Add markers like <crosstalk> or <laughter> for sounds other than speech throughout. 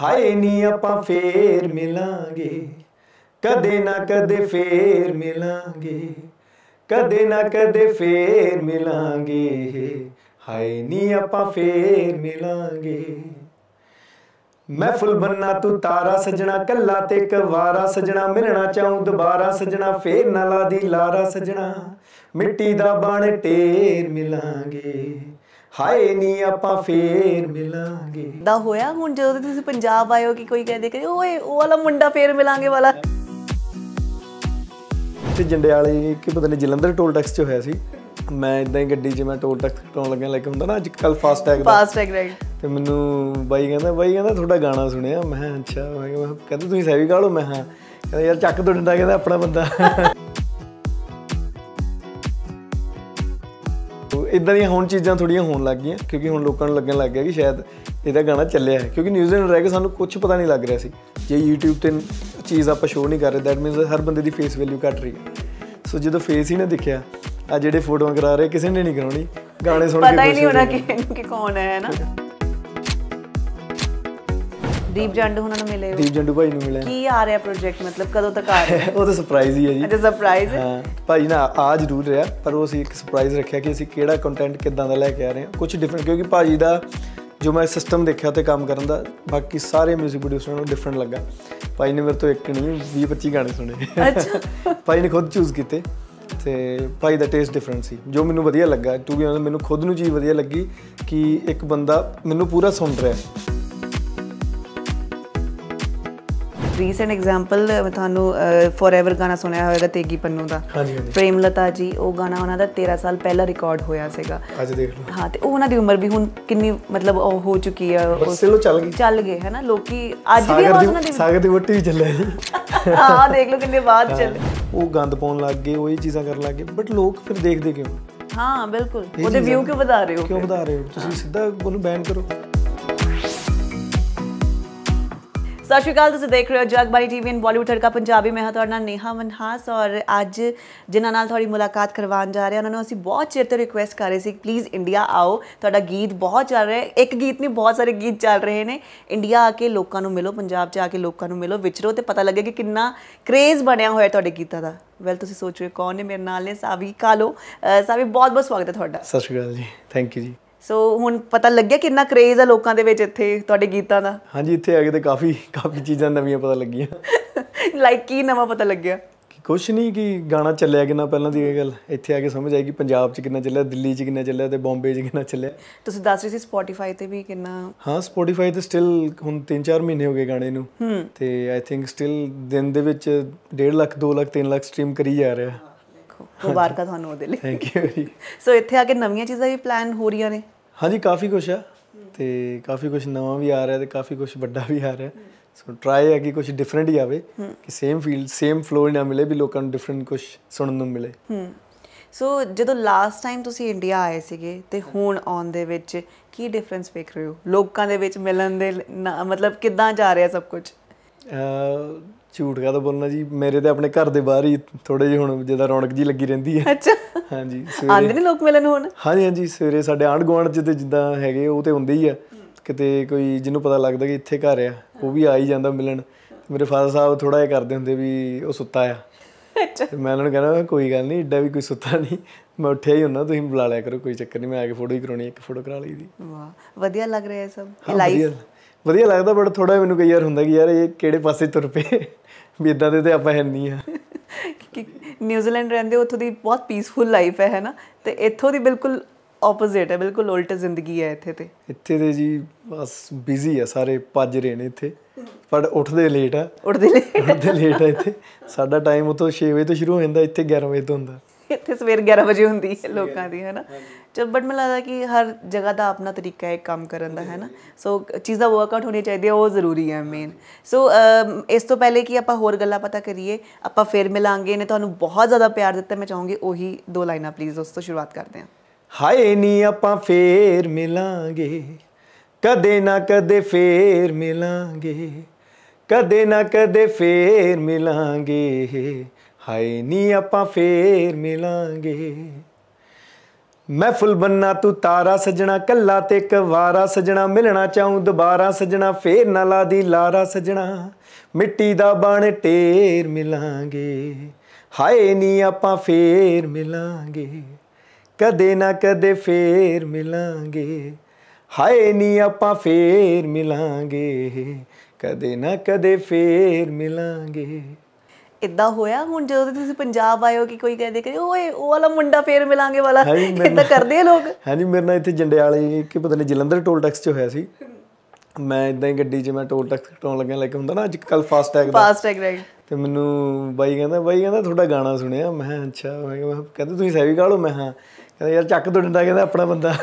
ਹਾਏ ਨਹੀਂ ਆਪਾਂ ਫੇਰ ਮਿਲਾਂਗੇ ਕਦੇ ਨਾ ਕਦੇ ਫੇਰ ਮਿਲਾਂਗੇ ਕਦੇ ਨਾ ਕਦੇ ਫੇਰ ਮਿਲਾਂਗੇ ਹਾਏ ਨਹੀਂ ਆਪਾਂ ਫੇਰ ਮਿਲਾਂਗੇ ਮਹਿਫਲ ਬੰਨਾ ਤੂੰ ਤਾਰਾ ਸਜਣਾ ਕੱਲਾ ਤੇ ਕਵਾਰਾ ਸਜਣਾ ਮਿਲਣਾ ਚਾਹੂੰ ਦੁਬਾਰਾ ਸਜਣਾ ਫੇਰ ਨਾ ਲਾ ਦੀ ਲਾਰਾ ਸਜਣਾ ਮਿੱਟੀ ਦਾ ਬਣ ਟੇਰ ਮਿਲਾਂਗੇ ਹਾਏ ਨਹੀਂ ਆਪਾਂ ਫੇਰ ਮਿਲਾਂਗੇ ਦਾ ਹੋਇਆ ਹੁਣ ਜਦੋਂ ਤੁਸੀਂ ਪੰਜਾਬ ਆਏ ਹੋ ਕਿ ਕੋਈ ਕਹਿੰਦੇ ਕਿ ਓਏ ਉਹ ਵਾਲਾ ਮੁੰਡਾ ਫੇਰ ਮਿਲਾਂਗੇ ਵਾਲਾ ਤੇ ਵਾਲੇ ਕਿ ਪਤਾ ਨਹੀਂ ਜਲੰਧਰ ਟੋਲ ਟੈਕਸ 'ਚ ਹੋਇਆ ਸੀ ਮੈਂ ਇਦਾਂ ਹੀ ਗੱਡੀ 'ਚ ਮੈਂ ਟੋਲ ਟੈਕਸ ਕਟਾਉਣ ਲੱਗਿਆ ਲੇਕਿਨ ਹੁੰਦਾ ਨਾ ਅੱਜ ਕੱਲ ਫਾਸਟ ਟੈਗ ਦਾ ਫਾਸਟ ਟੈਗ ਰਾਈਟ ਤੇ ਮੈਨੂੰ ਬਾਈ ਕਹਿੰਦਾ ਬਾਈ ਕਹਿੰਦਾ ਤੁਹਾਡਾ ਗਾਣਾ ਸੁਣਿਆ ਮੈਂ ਅੱਛਾ ਮੈਂ ਕਹਿੰਦਾ ਤੁਸੀਂ ਸੈਵੀ ਗਾਲੋ ਮੈਂ ਹਾਂ ਕਹਿੰਦਾ ਯਾਰ ਚੱਕ ਤੋਂ ਡੰਡਾ ਕਹਿੰਦਾ ਆਪਣਾ ਬੰਦਾ ਇਦਾਂ ਦੀਆਂ ਹੁਣ ਚੀਜ਼ਾਂ ਥੋੜੀਆਂ ਹੋਣ ਲੱਗ ਗਈਆਂ ਕਿਉਂਕਿ ਹੁਣ ਲੋਕਾਂ ਨੂੰ ਲੱਗਣ ਲੱਗ ਗਿਆ ਕਿ ਸ਼ਾਇਦ ਇਹਦਾ ਗਾਣਾ ਚੱਲਿਆ ਹੈ ਕਿਉਂਕਿ ਨਿਊਜ਼ੀਲੈਂਡ ਰਹਿ ਕੇ ਸਾਨੂੰ ਕੁਝ ਪਤਾ ਨਹੀਂ ਲੱਗ ਰਿਹਾ ਸੀ ਜੇ YouTube ਤੇ ਚੀਜ਼ ਆਪਾਂ ਸ਼ੋਅ ਨਹੀਂ ਕਰ ਰਹੇ ਦੈਟ ਮੀਨਸ ਹਰ ਬੰਦੇ ਦੀ ਫੇਸ ਵੈਲਿਊ ਘਟ ਰਹੀ ਹੈ ਸੋ ਜਦੋਂ ਫੇਸ ਹੀ ਨਾ ਦਿਖਿਆ ਆ ਜਿਹੜੇ ਫੋਟੋਆਂ ਕਰਾ ਰਹੇ ਕਿਸੇ ਨੇ ਨਹੀਂ ਕਰਾਉਣੀ ਗਾਣੇ ਸੁਣ ਕੇ ਪਤਾ ਹੀ ਨਹੀਂ ਹੋਣਾ ਕਿ ਕੌਣ ਹੈ ਨਾ ਦੀਪ ਜੰਡੂ ਉਹਨਾਂ ਨੂੰ ਮਿਲੇ ਦੀਪ ਜੰਡੂ ਭਾਈ ਨੂੰ ਮਿਲੇ ਕੀ ਆ ਰਿਹਾ ਪ੍ਰੋਜੈਕਟ ਮਤਲਬ ਕਦੋਂ ਤੱਕ ਆ ਰਿਹਾ <laughs> ਉਹ ਤਾਂ ਸਰਪ੍ਰਾਈਜ਼ ਹੀ ਹੈ ਜੀ ਅੱਜ ਸਰਪ੍ਰਾਈਜ਼ ਹੈ ਭਾਈ ਨਾ ਆ ਜ਼ਰੂਰ ਰਿਹਾ ਪਰ ਉਹ ਅਸੀਂ ਇੱਕ ਸਰਪ੍ਰਾਈਜ਼ ਰੱਖਿਆ ਕਿ ਅਸੀਂ ਕਿਹੜਾ ਕੰਟੈਂਟ ਕਿਦਾਂ ਦਾ ਲੈ ਕੇ ਆ ਰਹੇ ਹਾਂ ਕੁਝ ਡਿਫਰੈਂਟ ਕਿਉਂਕਿ ਭਾਜੀ ਦਾ ਜੋ ਮੈਂ ਸਿਸਟਮ ਦੇਖਿਆ ਤੇ ਕੰਮ ਕਰਨ ਦਾ ਬਾਕੀ ਸਾਰੇ 뮤직 ਪ੍ਰੋਡਿਊਸਰਾਂ ਨੂੰ ਡਿਫਰੈਂਟ ਲੱਗਾ ਭਾਈ ਨੇ ਮੇਰੇ ਤੋਂ ਇੱਕ ਨਹੀਂ 20 25 ਗਾਣੇ ਸੁਣੇ ਅੱਛਾ <laughs> ਭਾਈ ਨੇ ਖੁਦ ਚੂਜ਼ ਕੀਤੇ ਤੇ ਭਾਈ ਦਾ ਟੇਸਟ ਡਿਫਰੈਂਟ ਸੀ ਜੋ ਮੈਨੂੰ ਵਧੀਆ ਲੱਗਾ ਟੂ ਬੀ ਮੈਨੂੰ ਖੁਦ ਨੂੰ ਚੀਜ਼ ਵਧੀਆ ਲੱਗੀ ਕਿ ਇੱਕ ਬੰਦਾ ਮੈਨੂੰ ਪੂਰਾ ਸੁਣ ਰਿਹਾ ਰੀਸੈਂਟ ਐਗਜ਼ਾਮਪਲ ਮੈਂ ਤੁਹਾਨੂੰ ਫੋਰਐਵਰ ਗਾਣਾ ਸੁਣਿਆ ਹੋਵੇਗਾ ਤੇਗੀ ਪੰਨੂ ਦਾ ਹਾਂਜੀ ਹਾਂਜੀ ਪ੍ਰੇਮ ਲਤਾ ਜੀ ਉਹ ਗਾਣਾ ਉਹਨਾਂ ਦਾ 13 ਸਾਲ ਪਹਿਲਾਂ ਰਿਕਾਰਡ ਹੋਇਆ ਸੀਗਾ ਅੱਜ ਦੇਖ ਲਓ ਹਾਂ ਤੇ ਉਹ ਉਹਨਾਂ ਦੀ ਉਮਰ ਵੀ ਹੁਣ ਕਿੰਨੀ ਮਤਲਬ ਉਹ ਹੋ ਚੁੱਕੀ ਆ ਉਸ ਚਲੋ ਚੱਲ ਗਈ ਚੱਲ ਗਏ ਹੈ ਨਾ ਲੋਕੀ ਅੱਜ ਵੀ ਉਹਨਾਂ ਦੀ ਸਾਗਰ ਦੀ ਵੱਟੀ ਵੀ ਚੱਲੇ ਹਾਂ ਦੇਖ ਲਓ ਕਿੰਨੇ ਬਾਅਦ ਚੱਲੇ ਉਹ ਗੰਦ ਪਾਉਣ ਲੱਗ ਗਏ ਉਹ ਇਹ ਚੀਜ਼ਾਂ ਕਰਨ ਲੱਗ ਗਏ ਬਟ ਲੋਕ ਫਿਰ ਦੇਖਦੇ ਕਿਉਂ ਹਾਂ ਬਿਲਕੁਲ ਉਹਦੇ ਵਿਊ ਕਿਉਂ ਵਧਾ ਰਹੇ ਹੋ ਕਿਉਂ ਵਧਾ ਰਹੇ ਹੋ ਤੁਸੀਂ ਸਿੱਧਾ ਉਹਨੂੰ ਬੈਨ ਕਰੋ ਸਤਿ ਸ਼੍ਰੀ ਅਕਾਲ ਤੁਸੀਂ ਦੇਖ ਰਹੇ ਹੋ ਜਗਬਾਰੀ ਟੀਵੀ ਇਨ ਬਾਲੀਵੁੱਡ ਦਾ ਪੰਜਾਬੀ ਮੈਂ ਤੁਹਾਡਾ ਨਾਲ ਨੇਹਾ ਮਨਹਾਸ ਔਰ ਅੱਜ ਜਿਨ੍ਹਾਂ ਨਾਲ ਤੁਹਾਡੀ ਮੁਲਾਕਾਤ ਕਰਵਾਉਣ ਜਾ ਰਹੇ ਹਾਂ ਉਹਨਾਂ ਨੂੰ ਅਸੀਂ ਬਹੁਤ ਚਿਰ ਤੋਂ ਰਿਕੁਐਸਟ ਕਰ ਰਹੇ ਸੀ ਪਲੀਜ਼ ਇੰਡੀਆ ਆਓ ਤੁਹਾਡਾ ਗੀਤ ਬਹੁਤ ਚੱਲ ਰਿਹਾ ਹੈ ਇੱਕ ਗੀਤ ਨਹੀਂ ਬਹੁਤ ਸਾਰੇ ਗੀਤ ਚੱਲ ਰਹੇ ਨੇ ਇੰਡੀਆ ਆ ਕੇ ਲੋਕਾਂ ਨੂੰ ਮਿਲੋ ਪੰਜਾਬ 'ਚ ਆ ਕੇ ਲੋਕਾਂ ਨੂੰ ਮਿਲੋ ਵਿਚਰੋ ਤੇ ਪਤਾ ਲੱਗੇ ਕਿ ਕਿੰਨਾ ਕ੍ਰੇਜ਼ ਬਣਿਆ ਹੋਇਆ ਤੁਹਾਡੇ ਗੀਤਾਂ ਦਾ ਵੈਲ ਤੁਸੀਂ ਸੋਚ ਰਹੇ ਕੌਣ ਨੇ ਮੇਰੇ ਨਾਲ ਨੇ ਸਾਵੀ ਕਾਲੋ ਸਾਵੀ ਬਹੁਤ ਬਹੁਤ ਸਵਾਗਤ ਹੈ ਤੁਹਾਡਾ ਸਤਿ ਸ਼੍ਰੀ ਅਕਾਲ ਜੀ ਥੈਂਕ ਯੂ ਜੀ ਸੋ ਹੁਣ ਪਤਾ ਲੱਗਿਆ ਕਿੰਨਾ ਕ੍ਰੇਜ਼ ਆ ਲੋਕਾਂ ਦੇ ਵਿੱਚ ਇੱਥੇ ਤੁਹਾਡੇ ਗੀਤਾਂ ਦਾ ਹਾਂਜੀ ਇੱਥੇ ਆ ਕੇ ਤੇ ਕਾਫੀ ਕਾਫੀ ਚੀਜ਼ਾਂ ਨਵੀਆਂ ਪਤਾ ਲੱਗੀਆਂ ਲਾਈਕ <laughs> ਕੀ ਨਵਾਂ ਪਤਾ ਲੱਗਿਆ ਕੁਛ ਨਹੀਂ ਕਿ ਗਾਣਾ ਚੱਲਿਆ ਕਿੰਨਾ ਪਹਿਲਾਂ ਦੀ ਇਹ ਗੱਲ ਇੱਥੇ ਆ ਕੇ ਸਮਝ ਆਈ ਕਿ ਪੰਜਾਬ 'ਚ ਕਿੰਨਾ ਚੱਲਿਆ ਦਿੱਲੀ 'ਚ ਕਿੰਨਾ ਚੱਲਿਆ ਤੇ ਬੰਬੇ 'ਚ ਕਿੰਨਾ ਚੱਲਿਆ ਤੁਸੀਂ ਦੱਸ ਰਹੇ ਸੀ ਸਪੋਟੀਫਾਈ ਤੇ ਵੀ ਕਿੰਨਾ ਹਾਂ ਸਪੋਟੀਫਾਈ ਤੇ ਸਟਿਲ ਹੁਣ 3-4 ਮਹੀਨੇ ਹੋ ਗਏ ਗਾਣੇ ਨੂੰ ਤੇ ਆਈ ਥਿੰਕ ਸਟਿਲ ਦਿਨ ਦੇ ਵਿੱਚ 1.5 ਲੱਖ 2 ਲੱਖ 3 ਲੱਖ ਸਟ੍ਰੀਮ ਕਰੀ ਜਾ ਰਿਹਾ ਦੇਖੋ ਮੁਬਾਰਕਾਂ ਤੁਹਾਨੂੰ ਉਹਦੇ ਲਈ ਥੈਂਕ ਯੂ ਸੋ ਇੱਥੇ ਆ ਕੇ ਨਵੀਆਂ ਚੀਜ਼ਾਂ ਵੀ ਪਲਾਨ ਹੋ ਰਹੀਆਂ ਨੇ ਹਾਂਜੀ ਕਾਫੀ ਕੁਝ ਆ ਤੇ ਕਾਫੀ ਕੁਝ ਨਵਾਂ ਵੀ ਆ ਰਿਹਾ ਤੇ ਕਾਫੀ ਕੁਝ ਵੱਡਾ ਵੀ ਆ ਰਿਹਾ ਸੋ ਟਰਾਈ ਹੈ ਕਿ ਕੁਝ ਡਿਫਰੈਂਟ ਹੀ ਆਵੇ ਕਿ ਸੇਮ ਫੀਲਡ ਸੇਮ ਫਲੋ ਨਾ ਮਿਲੇ ਵੀ ਲੋਕਾਂ ਨੂੰ ਡਿਫਰੈਂਟ ਕੁਝ ਸੁਣਨ ਨੂੰ ਮਿਲੇ ਸੋ ਜਦੋਂ ਲਾਸਟ ਟਾਈਮ ਤੁਸੀਂ ਇੰਡੀਆ ਆਏ ਸੀਗੇ ਤੇ ਹੁਣ ਆਉਣ ਦੇ ਵਿੱਚ ਕੀ ਡਿਫਰੈਂਸ ਵੇਖ ਰਹੇ ਹੋ ਲੋਕਾਂ ਦੇ ਵਿੱਚ ਮਿਲਣ ਦੇ ਮਤਲਬ ਕਿੱਦਾਂ ਜਾ ਰਿਹਾ ਸਭ ਕੁਝ ਝੂਠ ਕਾ ਤਾਂ ਬੋਲਣਾ ਜੀ ਮੇਰੇ ਤੇ ਆਪਣੇ ਘਰ ਦੇ ਬਾਹਰ ਹੀ ਥੋੜੇ ਜਿਹਾ ਹੁਣ ਜਿਹਦਾ ਰੌਣਕ ਜੀ ਲੱਗੀ ਰਹਿੰਦੀ ਹੈ ਅੱਛਾ ਹਾਂਜੀ ਸਵੇਰੇ ਆਂਦੇ ਨੇ ਲੋਕ ਮਿਲਣ ਹੁਣ ਹਾਂਜੀ ਹਾਂਜੀ ਸਵੇਰੇ ਸਾਡੇ ਆਂਢ ਗੁਆਂਢ ਜਿੱਦੇ ਜਿੱਦਾਂ ਹੈਗੇ ਉਹ ਤੇ ਹੁੰਦੇ ਹੀ ਆ ਕਿਤੇ ਕੋਈ ਜਿਹਨੂੰ ਪਤਾ ਲੱਗਦਾ ਕਿ ਇੱਥੇ ਘਰ ਆ ਉਹ ਵੀ ਆ ਹੀ ਜਾਂਦਾ ਮਿਲਣ ਮੇਰੇ ਫਾਦਰ ਸਾਹਿਬ ਥੋੜਾ ਜਿਹਾ ਕਰਦੇ ਹੁੰਦੇ ਵੀ ਉਹ ਸੁੱਤਾ ਆ ਅੱਛਾ ਮੈਂ ਉਹਨਾਂ ਨੂੰ ਕਹਿੰਦਾ ਕੋਈ ਗੱਲ ਨਹੀਂ ਏਡਾ ਵੀ ਕੋਈ ਸੁੱਤਾ ਨਹੀਂ ਮੈਂ ਉੱਠਿਆ ਹੀ ਹੁੰਦਾ ਤੁਸੀਂ ਬੁਲਾ ਲਿਆ ਕਰੋ ਕੋਈ ਚੱਕਰ ਨਹੀਂ ਮੈਂ ਆ ਕੇ ਫੋਟੋ ਹੀ ਕਰਾਉਣੀ ਇੱਕ ਫੋਟੋ ਕਰਾ ਲਈ ਦੀ ਵਾਹ ਵਧੀਆ ਲੱਗ ਰਿਹਾ ਹੈ ਸਭ ਲਾਈਫ ਵਧੀਆ ਲੱਗਦਾ ਬਟ ਥੋੜਾ ਮੈਨੂੰ ਕਈ ਯਾਰ ਹੁੰਦਾ ਕਿ ਯਾਰ ਇਹ ਕਿਹੜੇ ਪਾਸੇ ਤੁਰ ਪਏ ਵੀ ਇਦਾਂ ਦੇ ਤੇ ਆਪਾਂ ਹੈ ਨਹੀਂ ਆ ਨਿਊਜ਼ੀਲੈਂਡ ਰਹਿੰਦੇ ਉੱਥੋਂ ਦੀ ਬਹੁਤ ਪੀਸਫੁਲ ਲਾਈਫ ਹੈ ਹੈਨਾ ਤੇ ਇੱਥੋਂ ਦੀ ਬਿਲਕੁਲ ਆਪੋਜ਼ਿਟ ਹੈ ਬਿਲਕੁਲ ਉਲਟ ਜ਼ਿੰਦਗੀ ਹੈ ਇੱਥੇ ਤੇ ਇੱਥੇ ਤੇ ਜੀ ਬਸ ਬਿਜ਼ੀ ਆ ਸਾਰੇ ਭੱਜ ਰਹੇ ਨੇ ਇੱਥੇ ਪਰ ਉੱਠਦੇ ਲੇਟ ਆ ਉੱਠਦੇ ਲੇਟ ਉੱਠਦੇ ਲੇਟ ਆ ਇੱਥੇ ਸਾਡਾ ਟਾਈਮ ਉਥੋਂ 6 ਵਜੇ ਤੋਂ ਸ਼ੁਰੂ ਹੋ ਜਾਂਦਾ ਇੱਥੇ 11 ਵਜੇ ਤੋਂ ਹੁੰਦਾ ਇੱਥੇ ਸਵੇਰ 11 ਵਜੇ ਹੁੰਦੀ ਹੈ ਲੋਕਾਂ ਦੀ ਹੈਨਾ ਚਲ ਬਟ ਮੈਨੂੰ ਲੱਗਦਾ ਕਿ ਹਰ ਜਗ੍ਹਾ ਦਾ ਆਪਣਾ ਤਰੀਕਾ ਹੈ ਕੰਮ ਕਰਨ ਦਾ ਹੈਨਾ ਸੋ ਚੀਜ਼ਾਂ ਵਰਕਆਊਟ ਹੋਣੀ ਚਾਹੀਦੀ ਹੈ ਉਹ ਜ਼ਰੂਰੀ ਹੈ ਮੇਨ ਸੋ ਇਸ ਤੋਂ ਪਹਿਲੇ ਕਿ ਆਪਾਂ ਹੋਰ ਗੱਲਾਂ ਪਤਾ ਕਰੀਏ ਆਪਾਂ ਫੇਰ ਮਿਲਾਂਗੇ ਨੇ ਤੁਹਾਨੂੰ ਬਹੁਤ ਜ਼ਿਆਦਾ ਪਿਆਰ ਦਿੱਤਾ ਮੈਂ ਚਾਹੂੰਗੀ ਉਹੀ ਦੋ ਲਾਈਨਾਂ ਪਲੀਜ਼ ਉਸ ਤੋਂ ਸ਼ੁਰੂਆਤ ਕਰਦੇ ਹਾਂ ਹਾਏ ਨਹੀਂ ਆਪਾਂ ਫੇਰ ਮਿਲਾਂਗੇ ਕਦੇ ਨਾ ਕਦੇ ਫੇਰ ਮਿਲਾਂਗੇ ਕਦੇ ਨਾ ਕਦੇ ਫੇਰ ਮਿਲਾਂਗੇ ਹਾਏ ਨੀ ਆਪਾਂ ਫੇਰ ਮਿਲਾਂਗੇ ਮਹਿਫਲ ਬੰਨਾ ਤੂੰ ਤਾਰਾ ਸਜਣਾ ਕੱਲਾ ਤੇ ਕਵਾਰਾ ਸਜਣਾ ਮਿਲਣਾ ਚਾਹੂੰ ਦੁਬਾਰਾ ਸਜਣਾ ਫੇਰ ਨਾ ਲਾ ਦੀ ਲਾਰਾ ਸਜਣਾ ਮਿੱਟੀ ਦਾ ਬਣ ਟੇਰ ਮਿਲਾਂਗੇ ਹਾਏ ਨੀ ਆਪਾਂ ਫੇਰ ਮਿਲਾਂਗੇ ਕਦੇ ਨਾ ਕਦੇ ਫੇਰ ਮਿਲਾਂਗੇ ਹਾਏ ਨੀ ਆਪਾਂ ਫੇਰ ਮਿਲਾਂਗੇ ਕਦੇ ਨਾ ਕਦੇ ਫੇਰ ਮਿਲਾਂਗੇ ਇਦਾਂ ਹੋਇਆ ਹੁਣ ਜਦੋਂ ਤੁਸੀਂ ਪੰਜਾਬ ਆਏ ਹੋ ਕਿ ਕੋਈ ਕਹਦੇ ਕਿ ਓਏ ਉਹ ਵਾਲਾ ਮੁੰਡਾ ਫੇਰ ਮਿਲਾਂਗੇ ਵਾਲਾ ਇਦਾਂ ਕਰਦੇ ਆ ਲੋਕ ਹਾਂਜੀ ਮੇਰੇ ਨਾਲ ਇੱਥੇ ਜੰਡਿਆਲੇ ਕਿ ਪਤਾ ਨਹੀਂ ਜਲੰਧਰ ਟੋਲ ਟੈਕਸ 'ਚ ਹੋਇਆ ਸੀ ਮੈਂ ਇਦਾਂ ਹੀ ਗੱਡੀ 'ਚ ਮੈਂ ਟੋਲ ਟੈਕਸ ਕਟਾਉਣ ਲੱਗਿਆ ਲੇਕਿਨ ਹੁੰਦਾ ਨਾ ਅੱਜ ਕੱਲ ਫਾਸਟ ਟੈਗ ਦਾ ਫਾਸਟ ਟੈਗ ਰਾਈਟ ਤੇ ਮੈਨੂੰ ਬਾਈ ਕਹਿੰਦਾ ਬਾਈ ਕਹਿੰਦਾ ਤੁਹਾਡਾ ਗਾਣਾ ਸੁਣਿਆ ਮੈਂ ਅੱਛਾ ਮੈਂ ਕਹਿੰਦਾ ਤੁਸੀਂ ਸੈਵੀ ਕਾਲੋ ਮੈਂ ਹਾਂ ਕਹਿੰਦਾ ਯਾਰ ਚੱਕ ਤੋਂ ਡੰਡਾ ਕਹਿੰਦਾ ਆਪਣਾ ਬੰਦਾ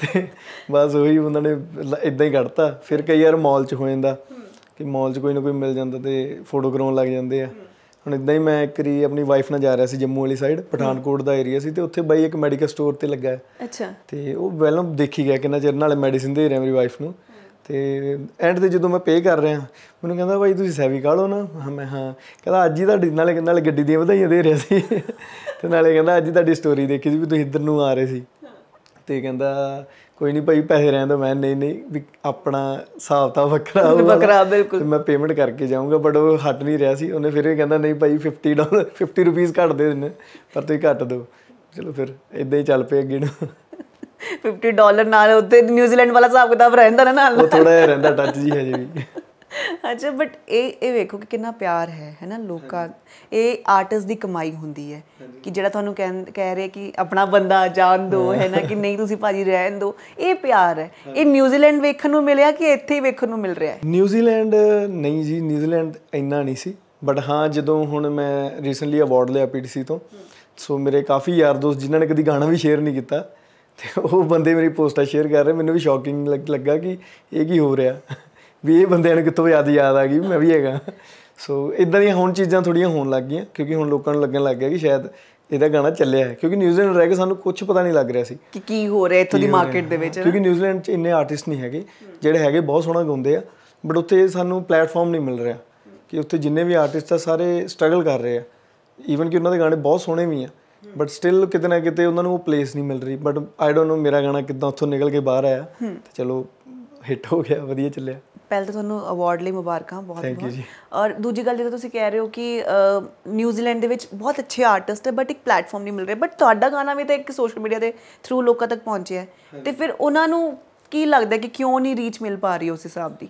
ਤੇ ਬਸ ਉਹੀ ਉਹਨਾਂ ਨੇ ਇਦਾਂ ਹੀ ਕੱਢਤਾ ਫਿਰ ਕਈ ਯਾਰ ਮਾਲ 'ਚ ਹੋ ਜਾਂਦਾ ਕਿ ਮਾਲ 'ਚ ਕੋਈ ਨਾ ਕੋਈ ਮਿਲ ਜਾਂਦਾ ਤੇ ਫੋਟੋ ਕਰਾਉਣ ਲੱਗ ਜਾਂਦੇ ਆ ਹੁਣ ਇਦਾਂ ਹੀ ਮੈਂ ਇੱਕ ਰੀ ਆਪਣੀ ਵਾਈਫ ਨਾਲ ਜਾ ਰਿਹਾ ਸੀ ਜੰਮੂ ਵਾਲੀ ਸਾਈਡ ਪਠਾਨਕੋਟ ਦਾ ਏਰੀਆ ਸੀ ਤੇ ਉੱਥੇ ਬਾਈ ਇੱਕ ਮੈਡੀਕਲ ਸਟੋਰ ਤੇ ਲੱਗਾ ਅੱਛਾ ਤੇ ਉਹ ਵੈਲਮ ਦੇਖੀ ਗਿਆ ਕਿੰਨਾ ਚਿਰ ਨਾਲੇ ਮੈਡੀਸਿਨ ਦੇ ਰਿਹਾ ਮੇਰੀ ਵਾਈਫ ਨੂੰ ਤੇ ਐਂਡ ਤੇ ਜਦੋਂ ਮੈਂ ਪੇ ਕਰ ਰਿਹਾ ਮੈਨੂੰ ਕਹਿੰਦਾ ਭਾਈ ਤੁਸੀਂ ਸੈਵੀ ਕਾ ਲਓ ਨਾ ਮੈਂ ਹਾਂ ਕਹਿੰਦਾ ਅੱਜ ਹੀ ਤੁਹਾਡੀ ਨਾਲੇ ਨਾਲੇ ਗੱਡੀ ਦੀਆਂ ਵਧਾਈਆਂ ਦੇ ਰਿਹਾ ਸੀ ਤੇ ਨਾਲੇ ਕਹਿੰਦਾ ਅੱਜ ਹੀ ਤੁਹਾਡੀ ਸਟੋਰੀ ਦੇਖੀ ਸੀ ਵੀ ਤੁਸੀਂ ਇੱਧਰ ਨੂੰ ਆ ਰਹੇ ਸੀ ਤੇ ਕਹਿੰਦਾ ਕੋਈ ਨਹੀਂ ਭਾਈ ਪੈਸੇ ਰਹਿਣ ਦੋ ਮੈਂ ਨਹੀਂ ਨਹੀਂ ਵੀ ਆਪਣਾ ਹਿਸਾਬ ਤਾਂ ਵੱਖਰਾ <laughs> ਹੋਊਗਾ ਵੱਖਰਾ ਬਿਲਕੁਲ ਤੇ ਮੈਂ ਪੇਮੈਂਟ ਕਰਕੇ ਜਾਊਂਗਾ ਬਟ ਉਹ ਹੱਟ ਨਹੀਂ ਰਿਹਾ ਸੀ ਉਹਨੇ ਫਿਰ ਇਹ ਕਹਿੰਦਾ ਨਹੀਂ ਭਾਈ 50 ਡਾਲਰ 50 ਰੁਪਏ ਘੱਟ ਦੇ ਦਿੰਨੇ ਪਰ ਤੁਸੀਂ ਘੱਟ ਦਿਓ ਚਲੋ ਫਿਰ ਇਦਾਂ ਹੀ ਚੱਲ ਪਏ ਅੱਗੇ ਨੂੰ 50 ਡਾਲਰ ਨਾਲ ਉੱਤੇ ਨਿਊਜ਼ੀਲੈਂਡ ਵਾਲਾ ਹਿਸਾਬ ਕਿਤਾਬ ਰਹਿੰਦਾ ਨਾ ਨਾਲ ਉਹ ਥੋੜਾ ਜਿਹਾ ਰਹਿੰਦਾ ਟੱਚ ਜੀ ਹੈ ਜੀ ਅੱਛਾ ਬਟ ਇਹ ਇਹ ਵੇਖੋ ਕਿ ਕਿੰਨਾ ਪਿਆਰ ਹੈ ਹੈਨਾ ਲੋਕਾਂ ਇਹ ਆਰਟਿਸਟ ਦੀ ਕਮਾਈ ਹੁੰਦੀ ਹੈ ਕਿ ਜਿਹੜਾ ਤੁਹਾਨੂੰ ਕਹਿ ਰਹੇ ਕਿ ਆਪਣਾ ਬੰਦਾ ਜਾਣ ਦੋ ਹੈਨਾ ਕਿ ਨਹੀਂ ਤੁਸੀਂ ਭਾਜੀ ਰਹਿਣ ਦੋ ਇਹ ਪਿਆਰ ਹੈ ਇਹ ਨਿਊਜ਼ੀਲੈਂਡ ਵੇਖਣ ਨੂੰ ਮਿਲਿਆ ਕਿ ਇੱਥੇ ਹੀ ਵੇਖਣ ਨੂੰ ਮਿਲ ਰਿਹਾ ਹੈ ਨਿਊਜ਼ੀਲੈਂਡ ਨਹੀਂ ਜੀ ਨਿਊਜ਼ੀਲੈਂਡ ਇੰਨਾ ਨਹੀਂ ਸੀ ਬਟ ਹਾਂ ਜਦੋਂ ਹੁਣ ਮੈਂ ਰੀਸੈਂਟਲੀ ਅਵਾਰਡ ਲਿਆ ਪੀਟੀਸੀ ਤੋਂ ਸੋ ਮੇਰੇ ਕਾਫੀ ਯਾਰ ਦੋਸਤ ਜਿਨ੍ਹਾਂ ਨੇ ਕਦੀ ਗਾਣਾ ਵੀ ਸ਼ੇਅਰ ਨਹੀਂ ਕੀਤਾ ਤੇ ਉਹ ਬੰਦੇ ਮੇਰੀ ਪੋਸਟਾਂ ਸ਼ੇਅਰ ਕਰ ਰਹੇ ਮੈਨੂੰ ਵੀ ਸ਼ੌਕਿੰਗ ਲੱਗਾ ਕਿ ਇਹ ਕੀ ਹੋ ਰਿਹਾ ਵੀ ਇਹ ਬੰਦੇ ਨੂੰ ਕਿੱਥੋਂ ਯਾਦ ਯਾਦ ਆ ਗਈ ਮੈਂ ਵੀ ਹੈਗਾ ਸੋ ਇਦਾਂ ਦੀਆਂ ਹੁਣ ਚੀਜ਼ਾਂ ਥੋੜੀਆਂ ਹੋਣ ਲੱਗ ਗਈਆਂ ਕਿਉਂਕਿ ਹੁਣ ਲੋਕਾਂ ਨੂੰ ਲੱਗਣ ਲੱਗ ਗਿਆ ਕਿ ਸ਼ਾਇਦ ਇਹਦਾ ਗਾਣਾ ਚੱਲਿਆ ਹੈ ਕਿਉਂਕਿ ਨਿਊਜ਼ੀਲੈਂਡ ਰਹਿ ਕੇ ਸਾਨੂੰ ਕੁਝ ਪਤਾ ਨਹੀਂ ਲੱਗ ਰਿਹਾ ਸੀ ਕਿ ਕੀ ਹੋ ਰਿਹਾ ਇੱਥੋਂ ਦੀ ਮਾਰਕੀਟ ਦੇ ਵਿੱਚ ਕਿਉਂਕਿ ਨਿਊਜ਼ੀਲੈਂਡ 'ਚ ਇੰਨੇ ਆਰਟਿਸਟ ਨਹੀਂ ਹੈਗੇ ਜਿਹੜੇ ਹੈਗੇ ਬਹੁਤ ਸੋਹਣਾ ਗਾਉਂਦੇ ਆ ਬਟ ਉੱਥੇ ਸਾਨੂੰ ਪਲੇਟਫਾਰਮ ਨਹੀਂ ਮਿਲ ਰਿਹਾ ਕਿ ਉੱਥੇ ਜਿੰਨੇ ਵੀ ਆਰਟਿਸਟ ਆ ਸਾਰੇ ਸਟਰਗਲ ਕਰ ਰਹੇ ਆ ਈਵਨ ਕਿ ਉਹਨਾਂ ਦੇ ਗਾਣੇ ਬਹੁਤ ਸੋਹਣੇ ਵੀ ਆ ਬਟ ਸਟਿਲ ਕਿਤੇ ਨਾ ਕਿਤੇ ਉਹਨਾਂ ਨੂੰ ਉਹ ਪਲੇਸ ਨਹੀਂ ਮਿਲ ਰਹੀ ਬਟ ਆਈ ਡੋਨਟ ਨੋ ਮੇਰਾ ਗਾਣਾ ਕਿੱਦਾਂ ਉੱਥੋਂ ਨਿਕਲ ਕੇ ਬਾਹਰ ਆਇਆ ਤੇ ਚਲੋ ਹਿੱਟ ਹੋ ਗਿਆ ਵਧੀਆ ਚੱਲਿਆ ਪਹਿਲ ਤਾਂ ਤੁਹਾਨੂੰ ਅਵਾਰਡ ਲਈ ਮੁਬਾਰਕਾਂ ਬਹੁਤ ਬਹੁਤ ਔਰ ਦੂਜੀ ਗੱਲ ਜਿਹੜਾ ਤੁਸੀਂ ਕਹਿ ਰਹੇ ਹੋ ਕਿ ਨਿਊਜ਼ੀਲੈਂਡ ਦੇ ਵਿੱਚ ਬਹੁਤ ਅੱਛੇ ਆਰਟਿਸਟ ਹੈ ਬਟ ਇੱਕ ਪਲੇਟਫਾਰਮ ਨਹੀਂ ਮਿਲ ਰਿਹਾ ਬਟ ਤੁਹਾਡਾ ਗਾਣਾ ਵੀ ਤਾਂ ਇੱਕ ਸੋਸ਼ਲ ਮੀਡੀਆ ਦੇ ਥਰੂ ਲੋਕਾਂ ਤੱਕ ਪਹੁੰਚਿਆ ਹੈ ਤੇ ਫਿਰ ਉਹਨਾਂ ਨੂੰ ਕੀ ਲੱਗਦਾ ਕਿ ਕਿਉਂ ਨਹੀਂ ਰੀਚ ਮਿਲ ਪਾ ਰਹੀ ਉਸ ਹਿਸਾਬ ਦੀ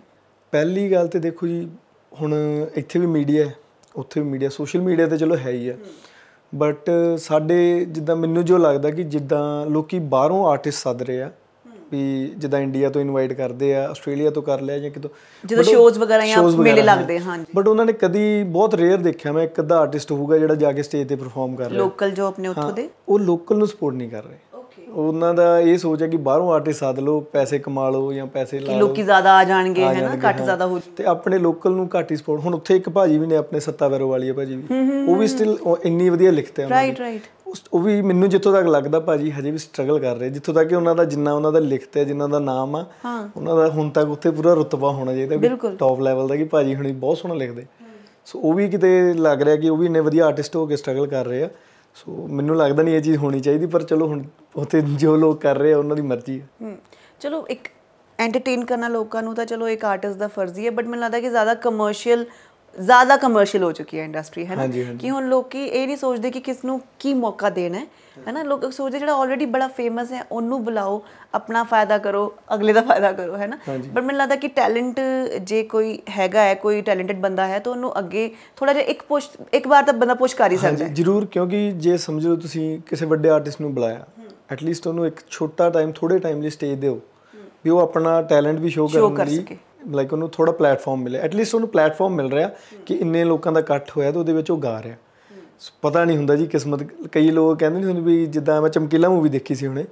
ਪਹਿਲੀ ਗੱਲ ਤੇ ਦੇਖੋ ਜੀ ਹੁਣ ਇੱਥੇ ਵੀ ਮੀਡੀਆ ਹੈ ਉੱਥੇ ਵੀ ਮੀਡੀਆ ਸੋਸ਼ਲ ਮੀਡੀਆ ਤੇ ਚਲੋ ਹੈ ਹੀ ਹੈ ਬਟ ਸਾਡੇ ਜਿੱਦਾਂ ਮੈਨੂੰ ਜੋ ਲੱਗਦਾ ਕਿ ਜਿੱਦਾਂ ਲੋਕੀ ਬਾਹਰੋਂ ਆਰਟਿਸਟ ਸੱਦ ਰਹੇ ਆ ਵੀ ਜਿੱਦਾਂ ਇੰਡੀਆ ਤੋਂ ਇਨਵਾਈਟ ਕਰਦੇ ਆ ਆਸਟ੍ਰੇਲੀਆ ਤੋਂ ਕਰ ਲਿਆ ਜਾਂ ਕਿਤੋਂ ਜਦੋਂ ਸ਼ੋਜ਼ ਵਗੈਰਾ ਜਾਂ ਮੇਲੇ ਲੱਗਦੇ ਹਾਂਜੀ ਬਟ ਉਹਨਾਂ ਨੇ ਕਦੀ ਬਹੁਤ ਰੇਅਰ ਦੇਖਿਆ ਮੈਂ ਇੱਕ ਅੱਧਾ ਆਰਟਿਸਟ ਹੋਊਗਾ ਜਿਹੜਾ ਜਾ ਕੇ ਸਟੇਜ ਤੇ ਪਰਫਾਰਮ ਕਰ ਰਿਹਾ ਲੋਕਲ ਜੋ ਆਪਣੇ ਉੱਥੋਂ ਦੇ ਉਹ ਲੋਕਲ ਨੂੰ ਸਪੋਰਟ ਨਹੀਂ ਕਰ ਰਹੇ ਉਹਨਾਂ ਦਾ ਇਹ ਸੋਚ ਹੈ ਕਿ ਬਾਹਰੋਂ ਆਰਟਿਸਟ ਸਾਧ ਲਓ ਪੈਸੇ ਕਮਾ ਲਓ ਜਾਂ ਪੈਸੇ ਲਾ ਲਓ ਕਿ ਲੋਕੀ ਜ਼ਿਆਦਾ ਆ ਜਾਣਗੇ ਹੈ ਨਾ ਘੱਟ ਜ਼ਿਆਦਾ ਹੋ ਤੇ ਆਪਣੇ ਲੋਕਲ ਨੂੰ ਘੱਟ ਹੀ ਸਪੋਰਟ ਹੁਣ ਉੱਥੇ ਇੱਕ ਭਾਜੀ ਵੀ ਨੇ ਆਪਣੇ ਸੱਤਾ ਵੈਰੋ ਵਾਲੀ ਹੈ ਭਾਜੀ ਵੀ ਉਹ ਵੀ ਸਟਿਲ ਇੰਨੀ ਵਧੀਆ ਲਿਖਦੇ ਆ ਰਾਈਟ ਰਾਈਟ ਉਹ ਵੀ ਮੈਨੂੰ ਜਿੱਥੋਂ ਤੱਕ ਲੱਗਦਾ ਭਾਜੀ ਹਜੇ ਵੀ ਸਟਰਗਲ ਕਰ ਰਹੇ ਜਿੱਥੋਂ ਤੱਕ ਉਹਨਾਂ ਦਾ ਜਿੰਨਾ ਉਹਨਾਂ ਦਾ ਲਿਖਤ ਹੈ ਜਿਨ੍ਹਾਂ ਦਾ ਨਾਮ ਆ ਉਹਨਾਂ ਦਾ ਹੁਣ ਤੱਕ ਉੱਥੇ ਪੂਰਾ ਰਤਬਾ ਹੋਣਾ ਚਾਹੀਦਾ ਵੀ ਟੌਪ ਲੈਵਲ ਦਾ ਕਿ ਭਾਜੀ ਹੁਣੀ ਬਹੁਤ ਸੋਹਣਾ ਲਿਖਦੇ ਸੋ ਉਹ ਵੀ ਕਿਤੇ ਲੱਗ ਰਿਹਾ ਕਿ ਉਹ ਵੀ ਇੰਨੇ ਵਧੀਆ ਆਰਟਿਸਟ ਹੋ ਕੇ ਸਟਰਗਲ ਕਰ ਰਹੇ ਆ ਸੋ ਮੈਨੂੰ ਲੱਗਦਾ ਨਹੀਂ ਇਹ ਚੀਜ਼ ਹੋਣੀ ਚਾਹੀਦੀ ਪਰ ਚਲੋ ਹੁਣ ਉੱਥੇ ਜੋ ਲੋਕ ਕਰ ਰਹੇ ਆ ਉਹਨਾਂ ਦੀ ਮਰਜ਼ੀ ਹੈ ਚਲੋ ਇੱਕ ਐਂਟਰਟੇਨ ਕਰਨਾ ਲੋਕਾਂ ਨੂੰ ਤਾਂ ਚਲੋ ਇੱਕ ਆਰਟਿਸਟ ਦਾ ਫਰਜ਼ ਹੀ ਹੈ ਬਟ ਮੈਨੂੰ ਲੱਗਦਾ ਕਿ ਜ਼ਿਆਦਾ ਕਮਰਸ਼ੀਅਲ ਜ਼ਿਆਦਾ ਕਮਰਸ਼ੀਅਲ ਹੋ ਚੁੱਕੀ ਹੈ ਇੰਡਸਟਰੀ ਹੈ ਨਾ ਕਿ ਹੁਣ ਲੋਕੀ ਇਹ ਨਹੀਂ ਸੋਚਦੇ ਕਿ ਕਿਸ ਨੂੰ ਕੀ ਮੌਕਾ ਦੇਣਾ ਹੈ ਹੈ ਨਾ ਲੋਕ ਸੋਚਦੇ ਜਿਹੜਾ ਆਲਰੇਡੀ ਬੜਾ ਫੇਮਸ ਹੈ ਉਹਨੂੰ ਬੁਲਾਓ ਆਪਣਾ ਫਾਇਦਾ ਕਰੋ ਅਗਲੇ ਦਾ ਫਾਇਦਾ ਕਰੋ ਹੈ ਨਾ ਪਰ ਮੈਨੂੰ ਲੱਗਦਾ ਕਿ ਟੈਲੈਂਟ ਜੇ ਕੋਈ ਹੈਗਾ ਹੈ ਕੋਈ ਟੈਲੈਂਟਡ ਬੰਦਾ ਹੈ ਤਾਂ ਉਹਨੂੰ ਅੱਗੇ ਥੋੜਾ ਜਿਹਾ ਇੱਕ ਪੁਸ਼ ਇੱਕ ਵਾਰ ਤਾਂ ਬੰਦਾ ਪੁਸ਼ ਕਰ ਹੀ ਸਕਦਾ ਹੈ ਜਰੂਰ ਕਿਉਂਕਿ ਜੇ ਸਮਝ ਲਓ ਤੁਸੀਂ ਕਿਸੇ ਵੱਡੇ ਆਰਟਿਸਟ ਨੂੰ ਬੁਲਾਇਆ ਐਟ ਲੀਸਟ ਉਹਨੂੰ ਇੱਕ ਛੋਟਾ ਟਾਈਮ ਥੋੜੇ ਟਾਈਮ ਲਈ ਸਟੇਜ ਦਿਓ ਵੀ ਉਹ ਆਪਣਾ ਟੈਲੈਂਟ ਵੀ ਸ਼ੋਅ ਕਰਨ ਲਈ ਲਾਈਕ ਉਹਨੂੰ ਥੋੜਾ ਪਲੇਟਫਾਰਮ ਮਿਲੇ ਐਟ ਲੀਸਟ ਉਹਨੂੰ ਪਲੇਟਫਾਰਮ ਮਿਲ ਰਿਹਾ ਕਿ ਇੰਨੇ ਲੋਕਾਂ ਦਾ ਇਕੱਠ ਹੋਇਆ ਤੇ ਉਹਦੇ ਵਿੱਚ ਉਹ ਗਾ ਰਿਹਾ ਪਤਾ ਨਹੀਂ ਹੁੰਦਾ ਜੀ ਕਿਸਮਤ ਕਈ ਲੋਕ ਕਹਿੰਦੇ ਨਹੀਂ ਹੁੰਦੇ ਵੀ ਜਿੱਦਾਂ ਮੈਂ ਚਮਕੀਲਾ ਮੂਵੀ ਦੇਖੀ ਸੀ ਹੁਣੇ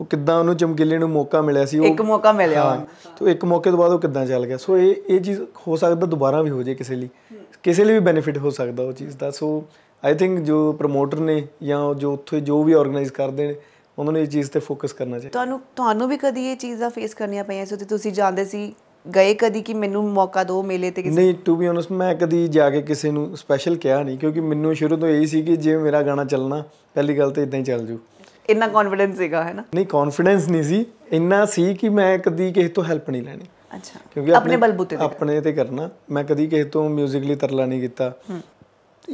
ਉਹ ਕਿੱਦਾਂ ਉਹਨੂੰ ਚਮਕੀਲੇ ਨੂੰ ਮੌਕਾ ਮਿਲਿਆ ਸੀ ਉਹ ਇੱਕ ਮੌਕਾ ਮਿਲਿਆ ਤੋਂ ਇੱਕ ਮੌਕੇ ਤੋਂ ਬਾਅਦ ਉਹ ਕਿੱਦਾਂ ਚੱਲ ਗਿਆ ਸੋ ਇਹ ਇਹ ਚੀਜ਼ ਹੋ ਸਕਦਾ ਦੁਬਾਰਾ ਵੀ ਹੋ ਜੇ ਕਿਸੇ ਲਈ ਕਿਸੇ ਲਈ ਵੀ ਬੈਨੀਫਿਟ ਹੋ ਸਕਦਾ ਉਹ ਚੀਜ਼ ਦਾ ਸੋ ਆਈ ਥਿੰਕ ਜੋ ਪ੍ਰੋਮੋਟਰ ਨੇ ਜਾਂ ਜੋ ਉੱਥੇ ਜੋ ਵੀ ਆਰਗੇਨਾਈਜ਼ ਕਰਦੇ ਨੇ ਉਹਨਾਂ ਨੂੰ ਇਹ ਚੀਜ਼ ਤੇ ਫੋਕਸ ਕਰਨਾ ਚਾਹੀਦਾ ਤੁਹਾਨੂੰ ਤੁਹਾਨੂੰ ਵੀ ਕਦੀ ਇਹ ਚੀਜ਼ ਦਾ ਫੇਸ ਕਰਨੀਆਂ ਪਈਆਂ ਸੀ ਤੇ ਤੁਸੀਂ ਜਾਣਦੇ ਸੀ ਗਏ ਕਦੀ ਕਿ ਮੈਨੂੰ ਮੌਕਾ ਦਿਓ ਮੇਲੇ ਤੇ ਕਿਸੇ ਨਹੀਂ ਟੂ ਬੀ ਓਨਸ ਮੈਂ ਕਦੀ ਜਾ ਕੇ ਕਿਸੇ ਨੂੰ ਸਪੈਸ਼ਲ ਕਿਹਾ ਨਹੀਂ ਕਿਉਂਕਿ ਮੈਨੂੰ ਸ਼ੁਰੂ ਤੋਂ ਇਹੀ ਸੀ ਕਿ ਜੇ ਮੇਰਾ ਗਾਣਾ ਚੱਲਣਾ ਪਹਿਲੀ ਗੱਲ ਤਾਂ ਇਦਾਂ ਹੀ ਚੱਲ ਜੂ ਇੰਨਾ ਕੌਨਫੀਡੈਂਸ ਸੀਗਾ ਹੈ ਨਾ ਨਹੀਂ ਕੌਨਫੀਡੈਂਸ ਨਹੀਂ ਸੀ ਇੰਨਾ ਸੀ ਕਿ ਮੈਂ ਕਦੀ ਕਿਸੇ ਤੋਂ ਹੈਲਪ ਨਹੀਂ ਲੈਣੀ ਅੱਛਾ ਕਿਉਂਕਿ ਆਪਣੇ ਬਲਬੂਤੇ ਤੇ ਆਪਣੇ ਤੇ ਕਰਨਾ ਮੈਂ ਕਦੀ ਕਿਸੇ ਤੋਂ 뮤직ਲੀ ਤਰਲਾ ਨਹੀਂ ਕੀਤਾ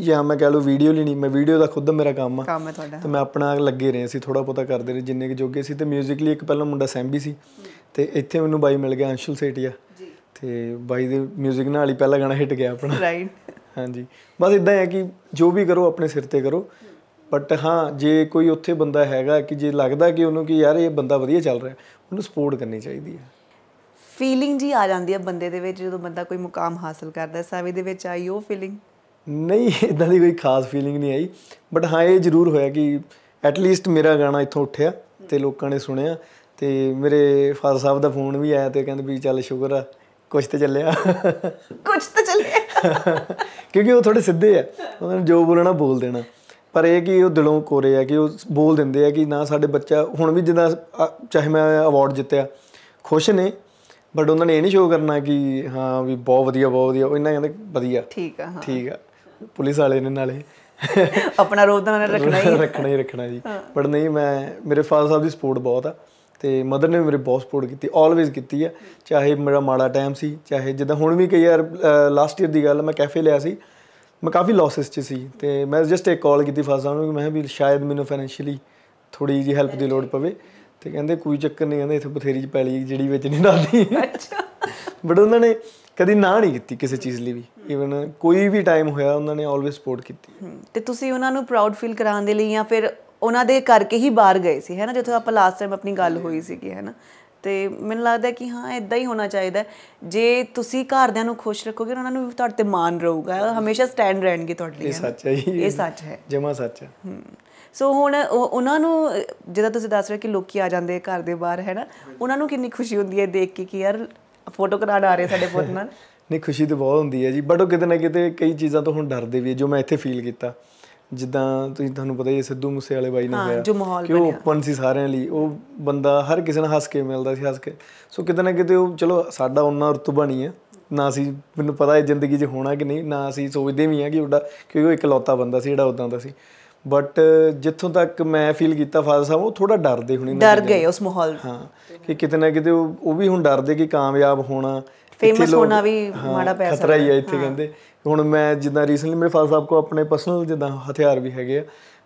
ਜਾਂ ਮੈਂ ਕਹ ਲਉ ਵੀਡੀਓ ਲੈਣੀ ਮੈਂ ਵੀਡੀਓ ਦਾ ਖੁਦ ਮੇਰਾ ਕੰਮ ਆ ਕੰਮ ਹੈ ਤੁਹਾਡਾ ਤੇ ਮੈਂ ਆਪਣਾ ਲੱਗੇ ਰਹੇ ਸੀ ਥੋੜਾ ਪਤਾ ਕਰਦੇ ਰਹੇ ਜਿੰਨੇ ਕਿ ਜੋਗੇ ਸੀ ਤੇ ਮਿਊਜ਼ਿਕਲੀ ਇੱਕ ਪਹਿਲਾਂ ਮੁੰਡਾ ਸੈਂਬੀ ਸੀ ਤੇ ਇੱਥੇ ਮੈਨੂੰ ਬਾਈ ਮਿਲ ਗਿਆ ਅੰਸ਼ੁਲ ਸੇਟੀਆ ਜੀ ਤੇ ਬਾਈ ਦੇ 뮤직 ਨਾਲ ਹੀ ਪਹਿਲਾ ਗਾਣਾ ਹਿੱਟ ਗਿਆ ਆਪਣਾ ਰਾਈਟ ਹਾਂਜੀ ਬਸ ਇਦਾਂ ਹੈ ਕਿ ਜੋ ਵੀ ਕਰੋ ਆਪਣੇ ਸਿਰ ਤੇ ਕਰੋ ਬਟ ਹਾਂ ਜੇ ਕੋਈ ਉੱਥੇ ਬੰਦਾ ਹੈਗਾ ਕਿ ਜੇ ਲੱਗਦਾ ਕਿ ਉਹਨੂੰ ਕਿ ਯਾਰ ਇਹ ਬੰਦਾ ਵਧੀਆ ਚੱਲ ਰਿਹਾ ਉਹਨੂੰ ਸਪੋਰਟ ਕਰਨੀ ਚਾਹੀਦੀ ਹੈ ਫੀਲਿੰਗ ਜੀ ਆ ਜਾਂਦੀ ਹੈ ਬੰਦੇ ਦੇ ਵਿੱਚ ਜਦੋਂ ਬੰਦਾ ਕੋਈ ਮੁਕਾਮ ਹਾਸਲ ਕਰਦਾ ਸਾਵੇ ਦੇ ਵਿੱਚ ਆਈ ਉਹ ਫੀਲਿੰਗ ਨਹੀਂ ਇਦਾਂ ਦੀ ਕੋਈ ਖਾਸ ਫੀਲਿੰਗ ਨਹੀਂ ਆਈ ਬਟ ਹਾਂ ਇਹ ਜ਼ਰੂਰ ਹੋਇਆ ਕਿ ਐਟ ਲੀਸਟ ਮੇਰਾ ਗਾਣਾ ਇੱਥੋਂ ਉੱਠਿਆ ਤੇ ਲੋਕਾਂ ਨੇ ਸੁਣਿਆ ਤੇ ਮੇਰੇ ਫਾਦਰ ਸਾਹਿਬ ਦਾ ਫੋਨ ਵੀ ਆਇਆ ਤੇ ਕਹਿੰਦੇ ਵੀ ਚੱਲ ਸ਼ੁਕਰ ਆ ਕੁਝ ਤੇ ਚੱਲਿਆ ਕੁਝ ਤੇ ਚੱਲਿਆ ਕਿਉਂਕਿ ਉਹ ਥੋੜੇ ਸਿੱਧੇ ਆ ਉਹਨਾਂ ਨੇ ਜੋ ਬੋਲਣਾ ਬੋਲ ਦੇਣਾ ਪਰ ਇਹ ਕਿ ਉਹ ਦਿਲੋਂ ਕੋਰੇ ਆ ਕਿ ਉਹ ਬੋਲ ਦਿੰਦੇ ਆ ਕਿ ਨਾ ਸਾਡੇ ਬੱਚਾ ਹੁਣ ਵੀ ਜਿੱਦਾਂ ਚਾਹੇ ਮੈਂ ਅਵਾਰਡ ਜਿੱਤਿਆ ਖੁਸ਼ ਨੇ ਬਟ ਉਹਨਾਂ ਨੇ ਇਹ ਨਹੀਂ ਸ਼ੋਅ ਕਰਨਾ ਕਿ ਹਾਂ ਵੀ ਬਹੁਤ ਵਧੀਆ ਬਹੁਤ ਵਧੀਆ ਉਹ ਇਹਨਾਂ ਕਹਿੰਦੇ ਵਧੀਆ ਠੀਕ ਆ ਹਾਂ ਠੀਕ ਆ ਪੁਲਿਸ ਵਾਲੇ ਨੇ ਨਾਲੇ ਆਪਣਾ ਰੋਬ ਤਾਂ ਰੱਖਣਾ ਹੀ ਰੱਖਣਾ ਹੀ ਰੱਖਣਾ ਜੀ ਪਰ ਨਹੀਂ ਮੈਂ ਮੇਰੇ ਫਾਦਰ ਸਾਹਿਬ ਦੀ ਸਪੋਰਟ ਬਹੁਤ ਆ ਤੇ ਮਦਰ ਨੇ ਮੇਰੇ ਬਹੁਤ ਸਪੋਰਟ ਕੀਤੀ ਆਲਵੇਜ਼ ਕੀਤੀ ਆ ਚਾਹੇ ਮੇਰਾ ਮਾੜਾ ਟਾਈਮ ਸੀ ਚਾਹੇ ਜਦੋਂ ਹੁਣ ਵੀ ਕਈ ਯਾਰ ਲਾਸਟ ਈਅਰ ਦੀ ਗੱਲ ਮੈਂ ਕੈਫੇ ਲਿਆ ਸੀ ਮੈਂ ਕਾਫੀ ਲਾਸਸ 'ਚ ਸੀ ਤੇ ਮੈਂ ਜਸਟ ਇੱਕ ਕਾਲ ਕੀਤੀ ਫਾਦਰ ਸਾਹਿਬ ਨੂੰ ਕਿ ਮੈਂ ਵੀ ਸ਼ਾਇਦ ਮੈਨੂੰ ਫਾਈਨੈਂਸ਼ੀਅਲੀ ਥੋੜੀ ਜੀ ਹੈਲਪ ਦੀ ਲੋੜ ਪਵੇ ਤੇ ਕਹਿੰਦੇ ਕੋਈ ਚੱਕਰ ਨਹੀਂ ਕਹਿੰਦੇ ਇੱਥੇ ਬਥੇਰੀ 'ਚ ਪੈ ਲਈ ਜਿਹੜੀ ਵਿੱਚ ਨਹੀਂ ਨਾਲਦੀ ਅੱਛਾ ਬਟ ਉਹਨਾਂ ਨੇ ਕਦੀ ਨਾ ਨਹੀਂ ਕੀਤੀ ਕਿਸੇ ਚੀਜ਼ ਲਈ ਵੀ ਇਵਨ ਕੋਈ ਵੀ ਟਾਈਮ ਹੋਇਆ ਉਹਨਾਂ ਨੇ ਆਲਵੇਸ ਸਪੋਰਟ ਕੀਤੀ ਤੇ ਤੁਸੀਂ ਉਹਨਾਂ ਨੂੰ ਪ੍ਰਾਊਡ ਫੀਲ ਕਰਾਉਣ ਦੇ ਲਈ ਜਾਂ ਫਿਰ ਉਹਨਾਂ ਦੇ ਕਰਕੇ ਹੀ ਬਾਹਰ ਗਏ ਸੀ ਹੈਨਾ ਜਿੱਥੇ ਆਪਾਂ ਲਾਸਟ ਟਾਈਮ ਆਪਣੀ ਗੱਲ ਹੋਈ ਸੀਗੀ ਹੈਨਾ ਤੇ ਮੈਨੂੰ ਲੱਗਦਾ ਕਿ ਹਾਂ ਇਦਾਂ ਹੀ ਹੋਣਾ ਚਾਹੀਦਾ ਜੇ ਤੁਸੀਂ ਘਰਦਿਆਂ ਨੂੰ ਖੁਸ਼ ਰੱਖੋਗੇ ਉਹਨਾਂ ਨੂੰ ਵੀ ਤੁਹਾਡੇ ਤੇ ਮਾਣ ਰਹੂਗਾ ਹਮੇਸ਼ਾ ਸਟੈਂਡ ਰਹਿਣਗੇ ਤੁਹਾਡੇ ਲਈ ਇਹ ਸੱਚ ਹੈ ਇਹ ਸੱਚ ਹੈ ਜਮਾ ਸੱਚ ਹੈ ਸੋ ਹੁਣ ਉਹਨਾਂ ਨੂੰ ਜਿਹਦਾ ਤੁਸੀਂ ਦੱਸ ਰਹੇ ਕਿ ਲੋਕੀ ਆ ਜਾਂਦੇ ਘਰ ਦੇ ਬਾਹਰ ਹੈ ਨਾ ਉਹਨਾਂ ਨੂੰ ਕਿੰਨੀ ਖੁਸ਼ੀ ਹੁੰਦੀ ਹੈ ਦੇਖ ਕੇ ਕਿ ਯਾਰ ਫੋਟੋ ਕਰਾਣ ਆ ਰਹੇ ਸਾਡੇ ਪੁੱਤ ਨਾਲ <laughs> ਨਹੀਂ ਖੁਸ਼ੀ ਤਾਂ ਬਹੁਤ ਹੁੰਦੀ ਹੈ ਜੀ ਬਟ ਉਹ ਕਿਤੇ ਨਾ ਕਿਤੇ ਕਈ ਚੀਜ਼ਾਂ ਤੋਂ ਹੁਣ ਡਰਦੇ ਵੀ ਜੋ ਮੈਂ ਇੱਥੇ ਫੀਲ ਕੀਤਾ ਜਿੱਦਾਂ ਤੁਸੀਂ ਤੁਹਾਨੂੰ ਪਤਾ ਹੀ ਸਿੱਧੂ ਮੂਸੇ ਵਾਲੇ ਬਾਈ ਨੇ ਜੋ ਕਿ ਉਹ ਓਪਨ ਸੀ ਸਾਰਿਆਂ ਲਈ ਉਹ ਬੰਦਾ ਹਰ ਕਿਸੇ ਨਾਲ ਹੱਸ ਕੇ ਮਿਲਦਾ ਸੀ ਹੱਸ ਕੇ ਸੋ ਕਿਤੇ ਨਾ ਕਿਤੇ ਉਹ ਚਲੋ ਸਾਡਾ ਉਹਨਾਂ ਰਤਬਾ ਨਹੀਂ ਹੈ ਨਾ ਸੀ ਮੈਨੂੰ ਪਤਾ ਹੈ ਜ਼ਿੰਦਗੀ 'ਚ ਹੋਣਾ ਕਿ ਨਹੀਂ ਨਾ ਅਸੀਂ ਸੋਚਦੇ ਵੀ ਆ ਕਿ ਉਹਦਾ ਕਿਉਂਕਿ ਉਹ ਇਕਲੌਤਾ ਬੰਦਾ ਸੀ ਜਿਹੜਾ ਉਦਾਂ ਦਾ ਸੀ ਬਟ ਜਿੱਥੋਂ ਤੱਕ ਮੈਂ ਫੀਲ ਕੀਤਾ ਫਾਦਰ ਸਾਹਿਬ ਉਹ ਥੋੜਾ ਡਰਦੇ ਹੁਣੇ ਡਰ ਗਏ ਉਸ ਮਾਹੌਲ ਹਾਂ ਕਿ ਕਿਤੇ ਨਾ ਕਿਤੇ ਉਹ ਵੀ ਹੁਣ ਡਰਦੇ ਕਿ ਕਾਮਯਾਬ ਹੋਣਾ ਫੇਮਸ ਹੋਣਾ ਵੀ ਮਾੜਾ ਪੈਸਾ ਖਤਰਾ ਹੀ ਹੈ ਇੱਥੇ ਕਹਿੰਦੇ ਹੁਣ ਮੈਂ ਜਿੱਦਾਂ ਰੀਸੈਂਟਲੀ ਮੇਰੇ ਫਾਦਰ ਸਾਹਿਬ ਕੋ ਆਪਣੇ ਪਰਸਨਲ ਜਿੱਦਾਂ ਹਥਿਆਰ ਵੀ ਹੈਗੇ ਆ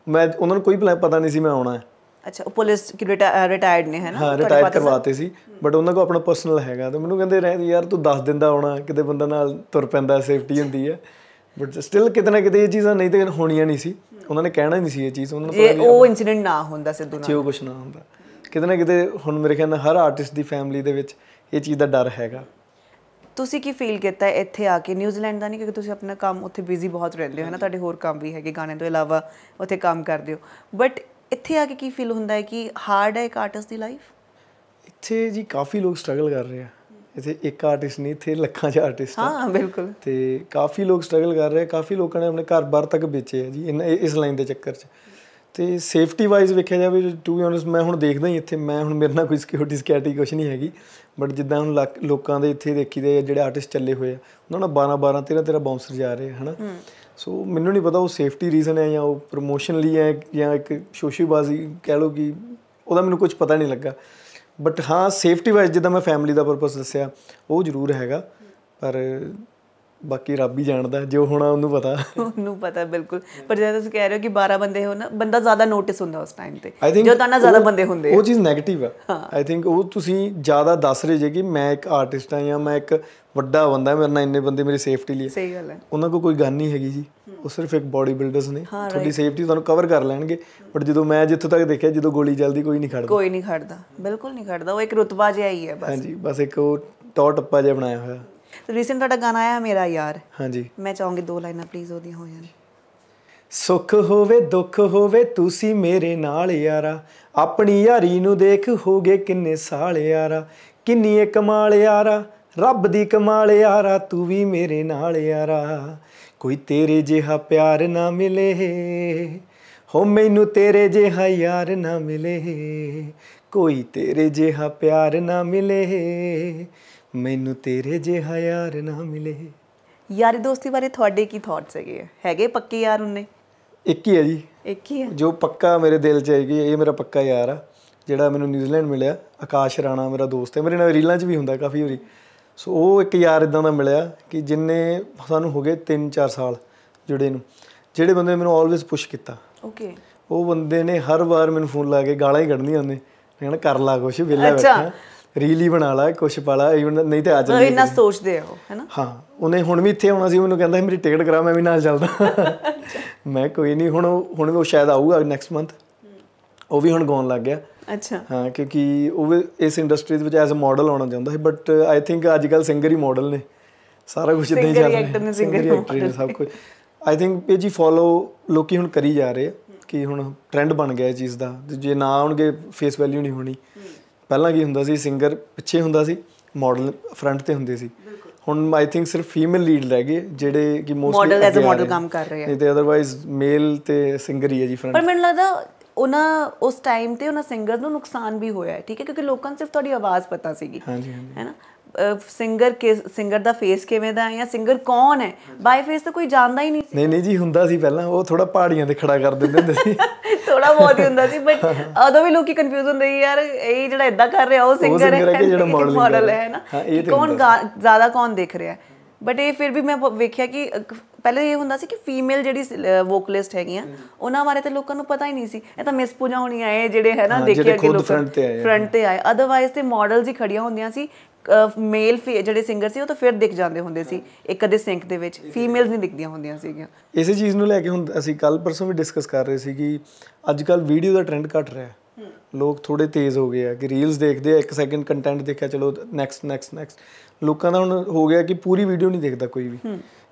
ਮੈਂ ਉਹਨਾਂ ਨੂੰ ਕੋਈ ਪਤਾ ਨਹੀਂ ਸੀ ਮੈਂ ਆਉਣਾ ਹੈ ਅੱਛਾ ਉਹ ਪੁਲਿਸ ਕਿ ਰਿਟਾਇਰਡ ਨੇ ਹੈ ਨਾ ਹਾਂ ਰਿਟਾਇਰ ਕਰਵਾਤੇ ਸੀ ਬਟ ਉਹਨਾਂ ਕੋ ਆਪਣਾ ਪਰਸਨਲ ਹੈਗਾ ਤੇ ਮੈਨੂੰ ਕਹਿੰਦੇ ਰਹਿ ਯਾਰ ਤੂੰ ਦੱਸ ਦਿੰਦਾ ਆਉਣਾ ਕਿਤੇ ਬੰਦਾ ਨਾਲ ਤੁਰ ਪੈਂਦਾ ਸੇਫਟੀ ਹੁੰਦੀ ਹੈ ਬਟ ਸਟਿਲ ਨਾ ਕਿਤੇ ਇਹ ਚੀਜ਼ਾਂ ਨਹੀਂ ਤੇ ਹੋਣੀਆਂ ਨਹੀਂ ਸੀ ਉਹਨਾਂ ਨੇ ਕਹਿਣਾ ਨਹੀਂ ਸੀ ਇਹ ਚੀਜ਼ ਉਹਨਾਂ ਨੂੰ ਪਤਾ ਉਹ ਇਨਸੀਡੈਂਟ ਨਾ ਹੁੰਦਾ ਸਿੱਧੂ ਨਾਲ ਜੇ ਉਹ ਕੁਝ ਨਾ ਹੁੰਦਾ ਨਾ ਕਿਤੇ ਹੁਣ ਮੇਰੇ ਖਿਆਲ ਨਾਲ ਹਰ ਆਰਟਿਸਟ ਦੀ ਫੈਮਿਲੀ ਦੇ ਵਿੱਚ ਇਹ ਚੀਜ਼ ਦਾ ਡਰ ਹੈਗਾ ਤੁਸੀਂ ਕੀ ਫੀਲ ਕੀਤਾ ਇੱਥੇ ਆ ਕੇ ਨਿਊਜ਼ੀਲੈਂਡ ਦਾ ਨਹੀਂ ਕਿਉਂਕਿ ਤੁਸੀਂ ਆਪਣਾ ਕੰਮ ਉੱਥੇ ਬਿਜ਼ੀ ਬਹੁਤ ਰਹਿੰਦੇ ਹੋ ਹੈ ਨਾ ਤੁਹਾਡੇ ਹੋਰ ਕੰਮ ਵੀ ਹੈਗੇ ਗਾਣੇ ਤੋਂ ਇਲਾਵਾ ਉੱਥੇ ਕੰਮ ਕਰਦੇ ਹੋ ਬਟ ਇੱਥੇ ਆ ਕੇ ਕੀ ਫੀਲ ਹੁੰਦਾ ਹੈ ਕਿ ਹਾਰਡ ਹੈ ਇੱਕ ਆਰਟਿਸਟ ਦੀ ਲਾਈਫ ਇੱਥੇ ਜੀ ਕਾਫੀ ਲੋਕ ਸਟਰਗਲ ਕਰ ਰਹੇ ਆ ਇਥੇ ਇੱਕ ਆਰਟਿਸਟ ਨਹੀਂ ਇੱਥੇ ਲੱਖਾਂ ਚ ਆਰਟਿਸਟ ਹਾਂ ਹਾਂ ਬਿਲਕੁਲ ਤੇ ਕਾਫੀ ਲੋਕ ਸਟਰਗਲ ਕਰ ਰਹੇ ਆ ਕਾਫੀ ਲੋਕਾਂ ਨੇ ਆਪਣੇ ਘਰ-ਬਾਰ ਤੱਕ ਵੇਚੇ ਆ ਜੀ ਇਸ ਲਾਈਨ ਦੇ ਚੱਕਰ 'ਚ ਤੇ ਸੇਫਟੀ ਵਾਈਜ਼ ਵੇਖਿਆ ਜਾਵੇ ਟੂ ਬੀ ਓਨੈਸਟ ਮੈਂ ਹੁਣ ਦੇਖਦਾ ਹੀ ਇੱਥੇ ਮੈਂ ਹੁਣ ਮੇਰੇ ਨਾਲ ਕੋਈ ਸਿਕਿਉਰਿਟੀ ਸਿਕਿਉਰਿਟੀ ਕੁਝ ਨਹੀਂ ਹੈਗੀ ਬਟ ਜਿੱਦਾਂ ਹੁਣ ਲੋਕਾਂ ਦੇ ਇੱਥੇ ਦੇਖੀਦੇ ਜਿਹੜੇ ਆਰਟਿਸਟ ਚੱਲੇ ਹੋਏ ਆ ਉਹਨਾਂ ਨਾਲ 12 12 13 13 ਬਾਉਂਸਰ ਜਾ ਰਹੇ ਹਨਾ ਸੋ ਮੈਨੂੰ ਨਹੀਂ ਪਤਾ ਉਹ ਸੇਫਟੀ ਰੀਜ਼ਨ ਹੈ ਜਾਂ ਉਹ ਪ੍ਰੋਮੋਸ਼ਨ ਲਈ ਹੈ ਜਾਂ ਇੱਕ ਸ਼ੋਸ਼ੀਬਾਜ਼ੀ ਕਹਿ ਲੋ ਕਿ ਉਹਦਾ ਮੈਨੂੰ ਕੁਝ ਪਤਾ ਨਹੀਂ ਲੱਗਾ ਬਟ ਹਾਂ ਸੇਫਟੀ ਵਾਈਜ਼ ਜਿੱਦਾਂ ਮੈਂ ਫੈਮਿਲੀ ਦਾ ਪਰਪਸ ਦੱਸਿਆ ਉਹ ਜ਼ਰੂਰ ਹੈਗਾ ਪਰ ਬਾਕੀ ਰੱਬ ਹੀ ਜਾਣਦਾ ਜੋ ਹੋਣਾ ਉਹਨੂੰ ਪਤਾ ਉਹਨੂੰ ਪਤਾ ਬਿਲਕੁਲ ਪਰ ਜਦੋਂ ਤੁਸੀਂ ਕਹਿ ਰਹੇ ਹੋ ਕਿ 12 ਬੰਦੇ ਹੋ ਨਾ ਬੰਦਾ ਜ਼ਿਆਦਾ ਨੋਟਿਸ ਹੁੰਦਾ ਉਸ ਟਾਈਮ ਤੇ ਜੋ ਤਾਂ ਜ਼ਿਆਦਾ ਬੰਦੇ ਹੁੰਦੇ ਉਹ ਚੀਜ਼ 네ਗੇਟਿਵ ਆ ਆਈ ਥਿੰਕ ਉਹ ਤੁਸੀਂ ਜ਼ਿਆਦਾ ਦੱਸ ਰਹੇ ਜੇ ਕਿ ਮੈਂ ਇੱਕ ਆਰਟਿਸਟ ਆ ਜਾਂ ਮੈਂ ਇੱਕ ਵੱਡਾ ਬੰਦਾ ਮੇਰੇ ਨਾਲ ਇੰਨੇ ਬੰਦੇ ਮੇਰੀ ਸੇਫਟੀ ਲਈ ਸਹੀ ਗੱਲ ਹੈ ਉਹਨਾਂ ਕੋ ਕੋਈ ਗੱਲ ਨਹੀਂ ਹੈਗੀ ਜੀ ਉਹ ਸਿਰਫ ਇੱਕ ਬਾਡੀ ਬਿਲਡਰਸ ਨੇ ਤੁਹਾਡੀ ਸੇਫਟੀ ਤੁਹਾਨੂੰ ਕਵਰ ਕਰ ਲੈਣਗੇ ਬਟ ਜਦੋਂ ਮੈਂ ਜਿੱਥੋਂ ਤੱਕ ਦੇਖਿਆ ਜਦੋਂ ਗੋਲੀ ਜਲਦੀ ਕੋਈ ਨਹੀਂ ਖੜਦਾ ਕੋਈ ਨਹੀਂ ਖੜਦਾ ਬਿਲਕੁਲ ਨਹੀਂ ਖੜਦਾ ਉਹ ਇੱਕ ਰੁਤਬਾ ਜਿਹਾ ਹੀ ਹੈ ਬਸ ਹਾਂਜੀ ਬਸ ਇੱਕ ਉਹ ਟੌਰ ਟੱਪਾ ਜਿਹਾ ਬਣਾਇਆ ਹੋਇਆ ਤੇ ਰੀਸੈਂਟ ਤੁਹਾਡਾ ਗਾਣਾ ਆਇਆ ਮੇਰਾ ਯਾਰ ਹਾਂਜੀ ਮੈਂ ਚਾਹੂੰਗੀ ਦੋ ਲਾਈਨਾਂ ਪਲੀਜ਼ ਉਹਦੀਆਂ ਹੋ ਜਾਣ ਸੁੱਖ ਹੋਵੇ ਦੁੱਖ ਹੋਵੇ ਤੁਸੀਂ ਮੇਰੇ ਨਾਲ ਯਾਰਾ ਆਪਣੀ ਯਾਰੀ ਨੂੰ ਦੇਖ ਹੋਗੇ ਕਿੰਨੇ ਸਾਲ ਯਾਰਾ ਕਿੰਨੀ ਏ ਕਮਾਲ ਯਾਰਾ ਰੱਬ ਦੀ ਕਮਾਲ ਯਾਰਾ ਤੂੰ ਵੀ ਮੇਰੇ ਨਾਲ ਯਾਰਾ ਕੋਈ ਤੇਰੇ ਜਿਹਾ ਪਿਆਰ ਨਾ ਮਿਲੇ ਹੋ ਮੈਨੂੰ ਤੇਰੇ ਜਿਹਾ ਯਾਰ ਨਾ ਮਿਲੇ ਕੋਈ ਤੇਰੇ ਜਿਹਾ ਪਿਆਰ ਨਾ ਮਿਲੇ ਮੈਨੂੰ ਤੇਰੇ ਜਿਹਾ ਯਾਰ ਨਾ ਮਿਲੇ ਯਾਰੀ ਦੋਸਤੀ ਬਾਰੇ ਤੁਹਾਡੇ ਕੀ ਥਾਟਸ ਹੈਗੇ ਹੈਗੇ ਪੱਕੇ ਯਾਰ ਉਹਨੇ ਇੱਕ ਹੀ ਹੈ ਜੀ ਇੱਕ ਹੀ ਹੈ ਜੋ ਪੱਕਾ ਮੇਰੇ ਦਿਲ 'ਚ ਹੈਗੀ ਇਹ ਮੇਰਾ ਪੱਕਾ ਯਾਰ ਆ ਜਿਹੜਾ ਮੈਨੂੰ ਨਿਊਜ਼ੀਲੈਂਡ ਮਿਲਿਆ ਆਕਾਸ਼ ਰਾਣਾ ਮੇਰਾ ਦੋਸਤ ਹੈ ਮੇਰੇ ਨਾਲ ਰੀਲਾਂ 'ਚ ਵੀ ਹੁੰਦਾ ਕਾਫੀ ਵਾਰੀ ਸੋ ਉਹ ਇੱਕ ਯਾਰ ਇਦਾਂ ਦਾ ਮਿਲਿਆ ਕਿ ਜਿੰਨੇ ਸਾਨੂੰ ਹੋ ਗਏ 3-4 ਸਾਲ ਜੁੜੇ ਨੂੰ ਜਿਹੜੇ ਬੰਦੇ ਨੇ ਮੈਨੂੰ ਆਲਵੇਸ ਪੁਸ਼ ਕੀਤਾ ਓਕੇ ਉਹ ਬੰਦੇ ਨੇ ਹਰ ਵਾਰ ਮੈਨੂੰ ਫੋਨ ਲਾ ਕੇ ਗਾਲਾਂ ਹੀ ਕੱਢਣੀਆਂ ਉਹਨੇ ਕਹਿੰਦਾ ਕਰ ਲਾ ਕੁਛ ਵਿਲਾ ਬੈਠਾ ਰੀਲ ਹੀ ਬਣਾ ਲਾ ਕੁਛ ਪਾਲਾ ਇਵਨ ਨਹੀਂ ਤੇ ਆ ਜਾਂਦੇ ਇੰਨਾ ਸੋਚਦੇ ਆ ਉਹ ਹੈਨਾ ਹਾਂ ਉਹਨੇ ਹੁਣ ਵੀ ਇੱਥੇ ਆਉਣਾ ਸੀ ਮੈਨੂੰ ਕਹਿੰਦਾ ਮੇਰੀ ਟਿਕਟ ਕਰਾ ਮੈਂ ਵੀ ਨਾਲ ਚੱਲਦਾ ਮੈਂ ਕੋਈ ਨਹੀਂ ਹੁਣ ਹੁਣ ਉਹ ਸ਼ਾਇਦ ਆਊਗਾ ਨੈਕਸਟ ਮੰਥ ਉਹ ਵੀ ਹੁਣ ਗਾਉਣ ਲੱਗ ਗਿਆ ਅੱਛਾ ਹਾਂ ਕਿਉਂਕਿ ਉਹ ਇਸ ਇੰਡਸਟਰੀ ਦੇ ਵਿੱਚ ਐਜ਼ ਅ ਮਾਡਲ ਆਉਣਾ ਚਾਹੁੰਦਾ ਸੀ ਬਟ ਆਈ ਥਿੰਕ ਅੱਜ ਕੱਲ ਸਿੰਗਰ ਹੀ ਮਾਡਲ ਨੇ ਸਾਰਾ ਕੁਝ ਇਦਾਂ ਹੀ ਚੱਲ ਰਿਹਾ ਐਕਟਰ ਨੇ ਸਿੰਗਰ ਐਕਟਰ ਨੇ ਸਭ ਕੁਝ ਆਈ ਥਿੰਕ ਇਹ ਜੀ ਫੋਲੋ ਲੋਕੀ ਹੁਣ ਕਰੀ ਜਾ ਰਹੇ ਆ ਕਿ ਹੁਣ ਟ੍ਰੈਂਡ ਬਣ ਗਿਆ ਇਹ ਚੀਜ਼ ਦਾ ਜੇ ਨਾ ਆਉਣਗੇ ਫੇਸ ਵੈਲਿਊ ਨਹੀਂ ਹੋਣੀ ਪਹਿਲਾਂ ਕੀ ਹੁੰਦਾ ਸੀ ਸਿੰਗਰ ਪਿੱਛੇ ਹੁੰਦਾ ਸੀ ਮਾਡਲ ਫਰੰਟ ਤੇ ਹੁੰਦੇ ਸੀ ਹੁਣ ਆਈ ਥਿੰਕ ਸਿਰਫ ਫੀਮੇਲ ਲੀਡ ਰਹਿ ਗਏ ਜਿਹੜੇ ਕਿ mostly model as a model ਕੰਮ ਕਰ ਰਹੇ ਆ ਨਹੀਂ ਤੇ ਅਦਰਵਾਈਜ਼ ਮੇਲ ਤੇ ਸਿੰਗਰ ਹੀ ਹੈ ਜੀ ਫਰੰਟ ਪਰ ਮੈਨੂੰ ਲੱਗਦਾ ਉਹਨਾਂ ਉਸ ਟਾਈਮ ਤੇ ਉਹਨਾਂ ਸਿੰਗਰ ਨੂੰ ਨੁਕਸਾਨ ਵੀ ਹੋਇਆ ਠੀਕ ਹੈ ਕਿਉਂਕਿ ਲੋਕਾਂ ਨੂੰ ਸਿਰਫ ਤੁਹਾਡੀ ਆਵਾਜ਼ ਪਤਾ ਸੀਗੀ ਹਾਂਜੀ ਹਾਂਜੀ ਹੈਨਾ ਸਿੰਗਰ ਕੇ ਸਿੰਗਰ ਦਾ ਫੇਸ ਕਿਵੇਂ ਦਾ ਹੈ ਜਾਂ ਸਿੰਗਰ ਕੌਣ ਹੈ ਬਾਈ ਫੇਸ ਤਾਂ ਕੋਈ ਜਾਣਦਾ ਹੀ ਨਹੀਂ ਸੀ ਨਹੀਂ ਨਹੀਂ ਜੀ ਹੁੰਦਾ ਸੀ ਪਹਿਲਾਂ ਉਹ ਥੋੜਾ ਪਹਾੜੀਆਂ ਤੇ ਖੜਾ ਕਰ ਦਿੰਦੇ ਹੁੰਦੇ ਸੀ <laughs> ਥੋੜਾ ਬਹੁਤ ਹੀ ਹੁੰਦਾ ਸੀ ਬਟ ਉਦੋਂ ਵੀ ਲੋਕੀ ਕਨਫਿਊਜ਼ ਹੁੰਦੇ ਸੀ ਯਾਰ ਇਹ ਜਿਹੜਾ ਇਦਾਂ ਕਰ ਰਿਹਾ ਉਹ ਸਿੰਗਰ ਹੈ ਜਿਹੜਾ ਮਾਡਲ ਹੈ ਨਾ ਕੌਣ ਜ਼ਿਆਦਾ ਕੌਣ ਦੇਖ ਰਿਹਾ ਹੈ ਬਟ ਇਹ ਫਿਰ ਵੀ ਮੈਂ ਵੇਖਿਆ ਕਿ ਪਹਿਲੇ ਇਹ ਹੁੰਦਾ ਸੀ ਕਿ ਫੀਮੇਲ ਜਿਹੜੀ ਵੋਕਲਿਸਟ ਹੈਗੀਆਂ ਉਹਨਾਂ ਬਾਰੇ ਤਾਂ ਲੋਕਾਂ ਨੂੰ ਪਤਾ ਹੀ ਨਹੀਂ ਸੀ ਇਹ ਤਾਂ ਮਿਸ ਪੂਜਾ ਹੋਣੀ ਆਏ ਜਿਹੜੇ ਹੈ ਨਾ ਦੇਖਿਆ ਕਿ ਲੋਕ ਫਰੰਟ ਤੇ ਆਏ ਅਦਰਵਾਈਜ਼ ਤੇ ਮਾਡਲਸ ਹੀ ਖੜੀਆਂ ਹੁੰਦੀਆਂ ਸੀ ਮੇਲ ਜਿਹੜੇ ਸਿੰਗਰ ਸੀ ਉਹ ਤਾਂ ਫਿਰ ਦਿਖ ਜਾਂਦੇ ਹੁੰਦੇ ਸੀ ਇੱਕ ਅਦੇ ਸਿੰਕ ਦੇ ਵਿੱਚ ਫੀਮੇਲਸ ਨਹੀਂ ਦਿਖਦੀਆਂ ਹੁੰਦੀਆਂ ਸੀਗੀਆਂ ਇਸੇ ਚੀਜ਼ ਨੂੰ ਲੈ ਕੇ ਹੁਣ ਅਸੀਂ ਕੱਲ ਪਰਸੋਂ ਵੀ ਡਿਸਕਸ ਕਰ ਰਹੇ ਸੀ ਕਿ ਅੱਜ ਕੱਲ ਵੀਡੀਓ ਦਾ ਟ੍ਰੈਂਡ ਘਟ ਰਿਹਾ ਹੈ ਲੋਕ ਥੋੜੇ ਤੇਜ਼ ਹੋ ਗਏ ਆ ਕਿ ਰੀਲਸ ਦੇਖਦੇ ਆ 1 ਸੈਕਿੰਡ ਕੰਟੈਂਟ ਦੇਖਿਆ ਚਲੋ ਨੈਕਸਟ ਨੈਕਸਟ ਨੈਕਸਟ ਲੋਕਾਂ ਦਾ ਹੁਣ ਹੋ ਗਿਆ ਕਿ ਪੂਰੀ ਵੀਡੀਓ ਨਹੀਂ ਦੇਖਦਾ ਕੋਈ ਵੀ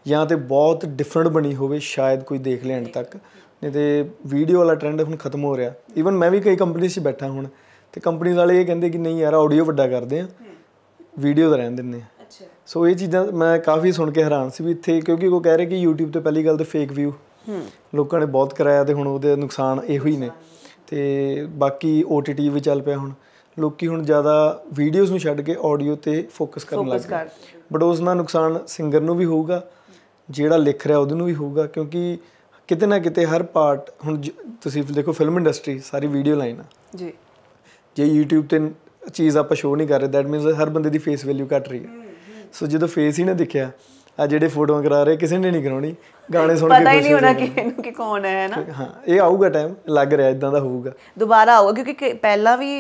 ਜਾਂ ਤੇ ਬਹੁਤ ਡਿਫਰੈਂਟ ਬਣੀ ਹੋਵੇ ਸ਼ਾਇਦ ਕੋਈ ਦੇਖ ਲੈਣ ਤੱਕ ਨਹੀਂ ਤੇ ਵੀਡੀਓ ਵਾਲਾ ਟ੍ਰੈਂਡ ਹੁਣ ਖਤਮ ਹੋ ਰਿਹਾ ਈਵਨ ਮੈਂ ਵੀ ਕਈ ਕੰਪਨੀਆਂ 'ਚ ਬੈਠਾ ਹੁਣ ਤੇ ਕੰਪਨੀਆਂ ਵਾਲੇ ਇਹ ਕਹਿੰਦੇ ਕਿ ਨਹੀਂ ਯਾਰ ਆਡੀਓ ਵੱਡਾ ਕਰਦੇ ਆ ਵੀਡੀਓ ਦਾ ਰਹਿਣ ਦਿੰਦੇ ਆ ਅੱਛਾ ਸੋ ਇਹ ਚੀਜ਼ਾਂ ਮੈਂ ਕਾਫੀ ਸੁਣ ਕੇ ਹੈਰਾਨ ਸੀ ਵੀ ਇੱਥੇ ਕਿਉਂਕਿ ਉਹ ਕਹਿ ਰਹੇ ਕਿ YouTube ਤੇ ਪਹਿਲੀ ਗੱਲ ਤੇ ਫੇਕ ਵਿਊ ਲੋਕਾਂ ਨੇ ਬਹੁਤ ਕਰਾਇਆ ਤੇ ਹੁਣ ਉਹਦੇ ਨੁਕਸਾਨ ਇਹੋ ਹੀ ਨੇ ਤੇ ਬਾਕੀ OTT ਵੀ ਚੱਲ ਪਿਆ ਹੁਣ ਲੋਕੀ ਹੁਣ ਜ਼ਿਆਦਾ ਵੀਡੀਓਜ਼ ਨੂੰ ਛੱਡ ਕੇ ਆਡੀਓ ਤੇ ਫੋਕਸ ਕਰਨ ਲੱਗ ਗਏ ਬਟ ਉਸ ਨਾਲ ਨੁਕਸਾਨ ਸਿੰਗਰ ਨੂੰ ਵੀ ਹੋਊਗਾ ਜਿਹੜਾ ਲਿਖ ਰਿਹਾ ਉਹਨੂੰ ਵੀ ਹੋਊਗਾ ਕਿਉਂਕਿ ਕਿਤੇ ਨਾ ਕਿਤੇ ਹਰ ਪਾਰਟ ਹੁਣ ਤੁਸੀਂ ਦੇਖੋ ਫਿਲਮ ਇੰਡਸਟਰੀ ਸਾਰੀ ਵੀਡੀਓ ਲਾਈਨ ਆ ਜੀ ਜੇ YouTube ਤੇ ਚੀਜ਼ ਆਪਾਂ ਸ਼ੋਅ ਨਹੀਂ ਕਰ ਰਹੇ ਦੈਟ ਮੀਨਸ ਹਰ ਬੰਦੇ ਦੀ ਫੇਸ ਵੈਲਿਊ ਘਟ ਰਹੀ ਹੈ ਸੋ ਜਦੋਂ ਫੇਸ ਹੀ ਨਾ ਦਿਖਿਆ ਆ ਜਿਹੜੇ ਫੋਟੋਆਂ ਕਰਾ ਰਹੇ ਕਿਸੇ ਨੇ ਨਹੀਂ ਕਰਾਉਣੀ ਗਾਣੇ ਸੁਣ ਕੇ ਪਤਾ ਹੀ ਨਹੀਂ ਹੋਣਾ ਕਿ ਇਹਨੂੰ ਕਿ ਕੌਣ ਹੈ ਨਾ ਹਾਂ ਇਹ ਆਊਗਾ ਟਾਈਮ ਲੱਗ ਰਿਹਾ ਇਦਾਂ ਦਾ ਹੋਊਗਾ ਦੁਬਾਰਾ ਆਊਗਾ ਕਿਉਂਕਿ ਪਹਿਲਾਂ ਵੀ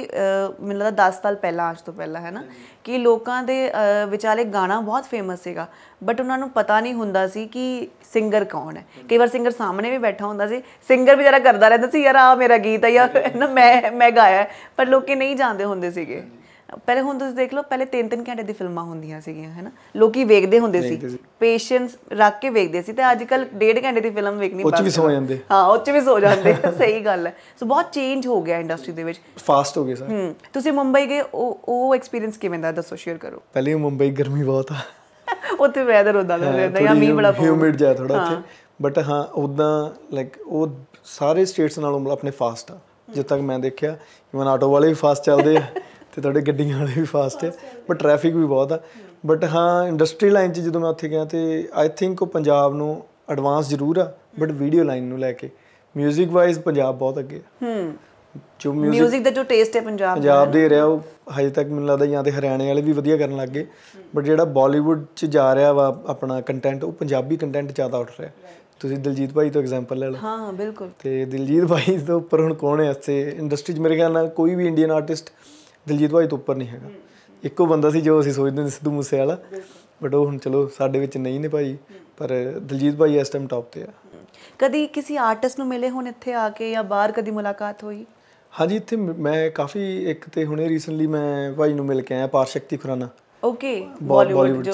ਮੈਨੂੰ ਲੱਗਦਾ 10 ਸਾਲ ਪਹਿਲਾਂ ਅੱਜ ਤੋਂ ਪਹਿਲਾਂ ਹੈ ਨਾ ਕਿ ਲੋਕਾਂ ਦੇ ਵਿਚਾਲੇ ਗਾਣਾ ਬਹੁਤ ਫੇਮਸ ਸੀਗਾ ਬਟ ਉਹਨਾਂ ਨੂੰ ਪਤਾ ਨਹੀਂ ਹੁੰਦਾ ਸੀ ਕਿ ਸਿੰਗਰ ਕੌਣ ਹੈ ਕਈ ਵਾਰ ਸਿੰਗਰ ਸਾਹਮਣੇ ਵੀ ਬੈਠਾ ਹੁੰਦਾ ਸੀ ਸਿੰਗਰ ਵੀ ਜਰਾ ਕਰਦਾ ਰਹਿੰਦਾ ਸੀ ਯਾਰ ਆ ਮੇਰਾ ਗੀਤ ਹੈ ਜਾਂ ਨਾ ਮੈਂ ਮੈਂ ਗਾਇਆ ਪਰ ਲੋਕੀ ਨਹੀਂ ਜਾਣਦੇ ਹੁੰਦੇ ਸੀਗੇ ਪਹਿਲੇ ਹੁਣ ਤੁਸੀਂ ਦੇਖ ਲਓ ਪਹਿਲੇ 3-3 ਘੰਟੇ ਦੀ ਫਿਲਮਾਂ ਹੁੰਦੀਆਂ ਸੀਗੀਆਂ ਹੈਨਾ ਲੋਕੀ ਵੇਖਦੇ ਹੁੰਦੇ ਸੀ ਪੇਸ਼ੈਂਸ ਰੱਖ ਕੇ ਵੇਖਦੇ ਸੀ ਤੇ ਅੱਜ ਕੱਲ ਡੇਢ ਘੰਟੇ ਦੀ ਫਿਲਮ ਵੇਖਣੀ ਬਸ ਉੱਚ ਵੀ ਸੌ ਜਾਂਦੇ ਹਾਂ ਉੱਚ ਵੀ ਸੌ ਜਾਂਦੇ <laughs> ਸਹੀ ਗੱਲ ਹੈ ਸੋ ਬਹੁਤ ਚੇਂਜ ਹੋ ਗਿਆ ਇੰਡਸਟਰੀ ਦੇ ਵਿੱਚ ਫਾਸਟ ਹੋ ਗਿਆ ਸਰ ਹੂੰ ਤੁਸੀਂ ਮੁੰਬਈ ਗਏ ਉਹ ਉਹ ਐਕਸਪੀਰੀਅੰਸ ਕਿਵੇਂ ਦਾ ਦੱਸੋ ਸ਼ੇਅਰ ਕਰੋ ਪਹਿਲੇ ਮੁੰਬਈ ਗਰਮੀ ਬਹੁਤ ਆ <laughs> ਉੱਥੇ ਵੈਦਰ ਉਦਾਂ ਦਾ ਰਹਿੰਦਾ ਜਾਂ ਮੀਂਹ ਬੜਾ ਪਊ ਹਿਊਮਿਡ ਜਾ ਥੋੜਾ ਉੱਥੇ ਬਟ ਹਾਂ ਉਦਾਂ ਲਾਈਕ ਉਹ ਸਾਰੇ ਸਟੇਟਸ ਨਾਲੋਂ ਆਪਣੇ ਫਾਸਟ ਆ ਜਿੱਦ ਤੱਕ ਮੈਂ ਦੇਖਿਆ ਇਵਨ ਆਟੋ ਵਾਲੇ ਵੀ ਫਾਸਟ ਚੱਲਦੇ ਆ <laughs> ਤੇ ਤੁਹਾਡੇ ਗੱਡੀਆਂ ਵਾਲੇ ਵੀ ਫਾਸਟ ਹੈ ਬਟ ਟ੍ਰੈਫਿਕ ਵੀ ਬਹੁਤ ਆ ਬਟ ਹਾਂ ਇੰਡਸਟਰੀ ਲਾਈਨ 'ਚ ਜਦੋਂ ਮੈਂ ਉੱਥੇ ਗਿਆ ਤੇ ਆਈ ਥਿੰਕ ਉਹ ਪੰਜਾਬ ਨੂੰ ਐਡਵਾਂਸ ਜ਼ਰੂਰ ਆ ਬਟ ਵੀਡੀਓ ਲਾਈਨ ਨੂੰ ਲੈ ਕੇ 뮤직 ਵਾਈਜ਼ ਪੰਜਾਬ ਬਹੁਤ ਅੱਗੇ ਆ ਹੂੰ ਜੋ 뮤직 ਦਾ ਜੋ ਟੇਸਟ ਹੈ ਪੰਜਾਬ ਦਾ ਪੰਜਾਬ ਦੇ ਰਿਹਾ ਉਹ ਹਜੇ ਤੱਕ ਮੈਨੂੰ ਲੱਗਦਾ ਜਾਂ ਤੇ ਹਰਿਆਣੇ ਵਾਲੇ ਵੀ ਵਧੀਆ ਕਰਨ ਲੱਗੇ ਬਟ ਜਿਹੜਾ ਬਾਲੀਵੁੱਡ 'ਚ ਜਾ ਰਿਹਾ ਵਾ ਆਪਣਾ ਕੰਟੈਂਟ ਉਹ ਪੰਜਾਬੀ ਕੰਟੈਂਟ ਜ਼ਿਆਦਾ ਉੱਠ ਰਿਹਾ ਤੁਸੀਂ ਦਿਲਜੀਤ ਭਾਈ ਤੋਂ ਐਗਜ਼ਾਮਪਲ ਲੈ ਲਓ ਹਾਂ ਹਾਂ ਬਿਲਕੁਲ ਤੇ ਦਿਲਜੀਤ ਭਾਈ ਤੋਂ ਉੱਪਰ ਹੁਣ ਕੌਣ ਹੈ ਇੱਥੇ ਇੰਡਸਟਰੀ 'ਚ ਮੇਰੇ ਖਿਆਲ ਨਾਲ ਕੋਈ ਵੀ ਇੰਡੀਅਨ ਆਰਟਿਸਟ ਦਿਲਜੀਤ ਭਾਈ ਤੋਂ ਉੱਪਰ ਨਹੀਂ ਹੈਗਾ ਇੱਕੋ ਬੰਦਾ ਸੀ ਜੋ ਅਸੀਂ ਸੋਚਦੇ ਸੀ ਸਿੱਧੂ ਮੂਸੇ ਵਾਲਾ ਬਟ ਉਹ ਹੁਣ ਚਲੋ ਸਾਡੇ ਵਿੱਚ ਨਹੀਂ ਨੇ ਭਾਈ ਪਰ ਦਿਲਜੀਤ ਭਾਈ ਇਸ ਟਾਈਮ ਟੌਪ ਤੇ ਆ ਕਦੀ ਕਿਸੇ ਆਰਟਿਸਟ ਨੂੰ ਮਿਲੇ ਹੁਣ ਇੱਥੇ ਆ ਕੇ ਜਾਂ ਬਾਹਰ ਕਦੀ ਮੁਲਾਕਾਤ ਹੋਈ ਹਾਂਜੀ ਇੱਥੇ ਮੈਂ ਕਾਫੀ ਇੱਕ ਤੇ ਹੁਣੇ ਰੀਸੈਂਟਲੀ ਮੈਂ ਭਾਈ ਨੂੰ ਮਿਲ ਕੇ ਆਇਆ ਪਾਰਸ਼ਕਤੀ ਖੁਰਾਨਾ ਓਕੇ ਬਾਲੀਵੁੱਡ ਜੋ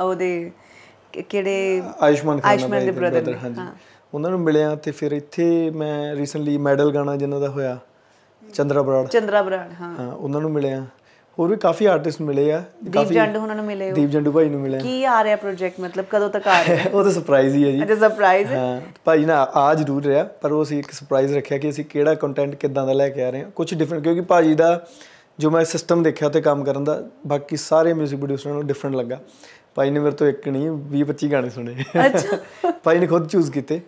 ਉਹਦੇ ਕਿਹੜੇ ਆਯੁਸ਼ਮਾਨ ਖੁਰਾਨਾ ਦੇ ਬ੍ਰਦਰ ਹਾਂਜੀ ਉਹਨਾਂ ਨੂੰ ਮਿਲਿਆ ਤੇ ਫਿਰ ਇੱਥੇ ਮੈਂ ਰੀਸੈਂਟਲੀ ਮੈਡਲ ਗਾਣਾ ਜਿਨ੍ਹਾਂ ਦਾ ਹੋਇਆ ਚੰਦਰਾ ਬਰਾੜ ਚੰਦਰਾ ਬਰਾੜ ਹਾਂ ਹਾਂ ਉਹਨਾਂ ਨੂੰ ਮਿਲੇ ਆ ਹੋਰ ਵੀ ਕਾਫੀ ਆਰਟਿਸਟ ਮਿਲੇ ਆ ਦੀਪ ਜੰਡੂ ਉਹਨਾਂ ਨੂੰ ਮਿਲੇ ਦੀਪ ਜੰਡੂ ਭਾਈ ਨੂੰ ਮਿਲੇ ਕੀ ਆ ਰਿਹਾ ਪ੍ਰੋਜੈਕਟ ਮਤਲਬ ਕਦੋਂ ਤੱਕ ਆ ਰਿਹਾ <laughs> ਉਹ ਤਾਂ ਸਰਪ੍ਰਾਈਜ਼ ਹੀ ਹੈ ਜੀ ਅੱਜ ਸਰਪ੍ਰਾਈਜ਼ ਹੈ ਹਾਂ ਭਾਈ ਨਾ ਆ ਜ਼ਰੂਰ ਰਿਹਾ ਪਰ ਉਹ ਅਸੀਂ ਇੱਕ ਸਰਪ੍ਰਾਈਜ਼ ਰੱਖਿਆ ਕਿ ਅਸੀਂ ਕਿਹੜਾ ਕੰਟੈਂਟ ਕਿੱਦਾਂ ਦਾ ਲੈ ਕੇ ਆ ਰਹੇ ਹਾਂ ਕੁਝ ਡਿਫਰੈਂਟ ਕਿਉਂਕਿ ਭਾਜੀ ਦਾ ਜੋ ਮੈਂ ਸਿਸਟਮ ਦੇਖਿਆ ਤੇ ਕੰਮ ਕਰਨ ਦਾ ਬਾਕੀ ਸਾਰੇ 뮤직 ਪ੍ਰੋਡਿਊਸਰਾਂ ਨੂੰ ਡਿਫਰੈਂਟ ਲੱਗਾ ਭਾਈ ਨੇ ਮੇਰੇ ਤੋਂ ਇੱਕ ਨਹੀਂ 20 25 ਗਾਣੇ ਸੁਣੇ ਅੱਛਾ <laughs> ਭਾਈ ਨੇ ਖੁਦ ਚੂਜ਼ ਕੀਤੇ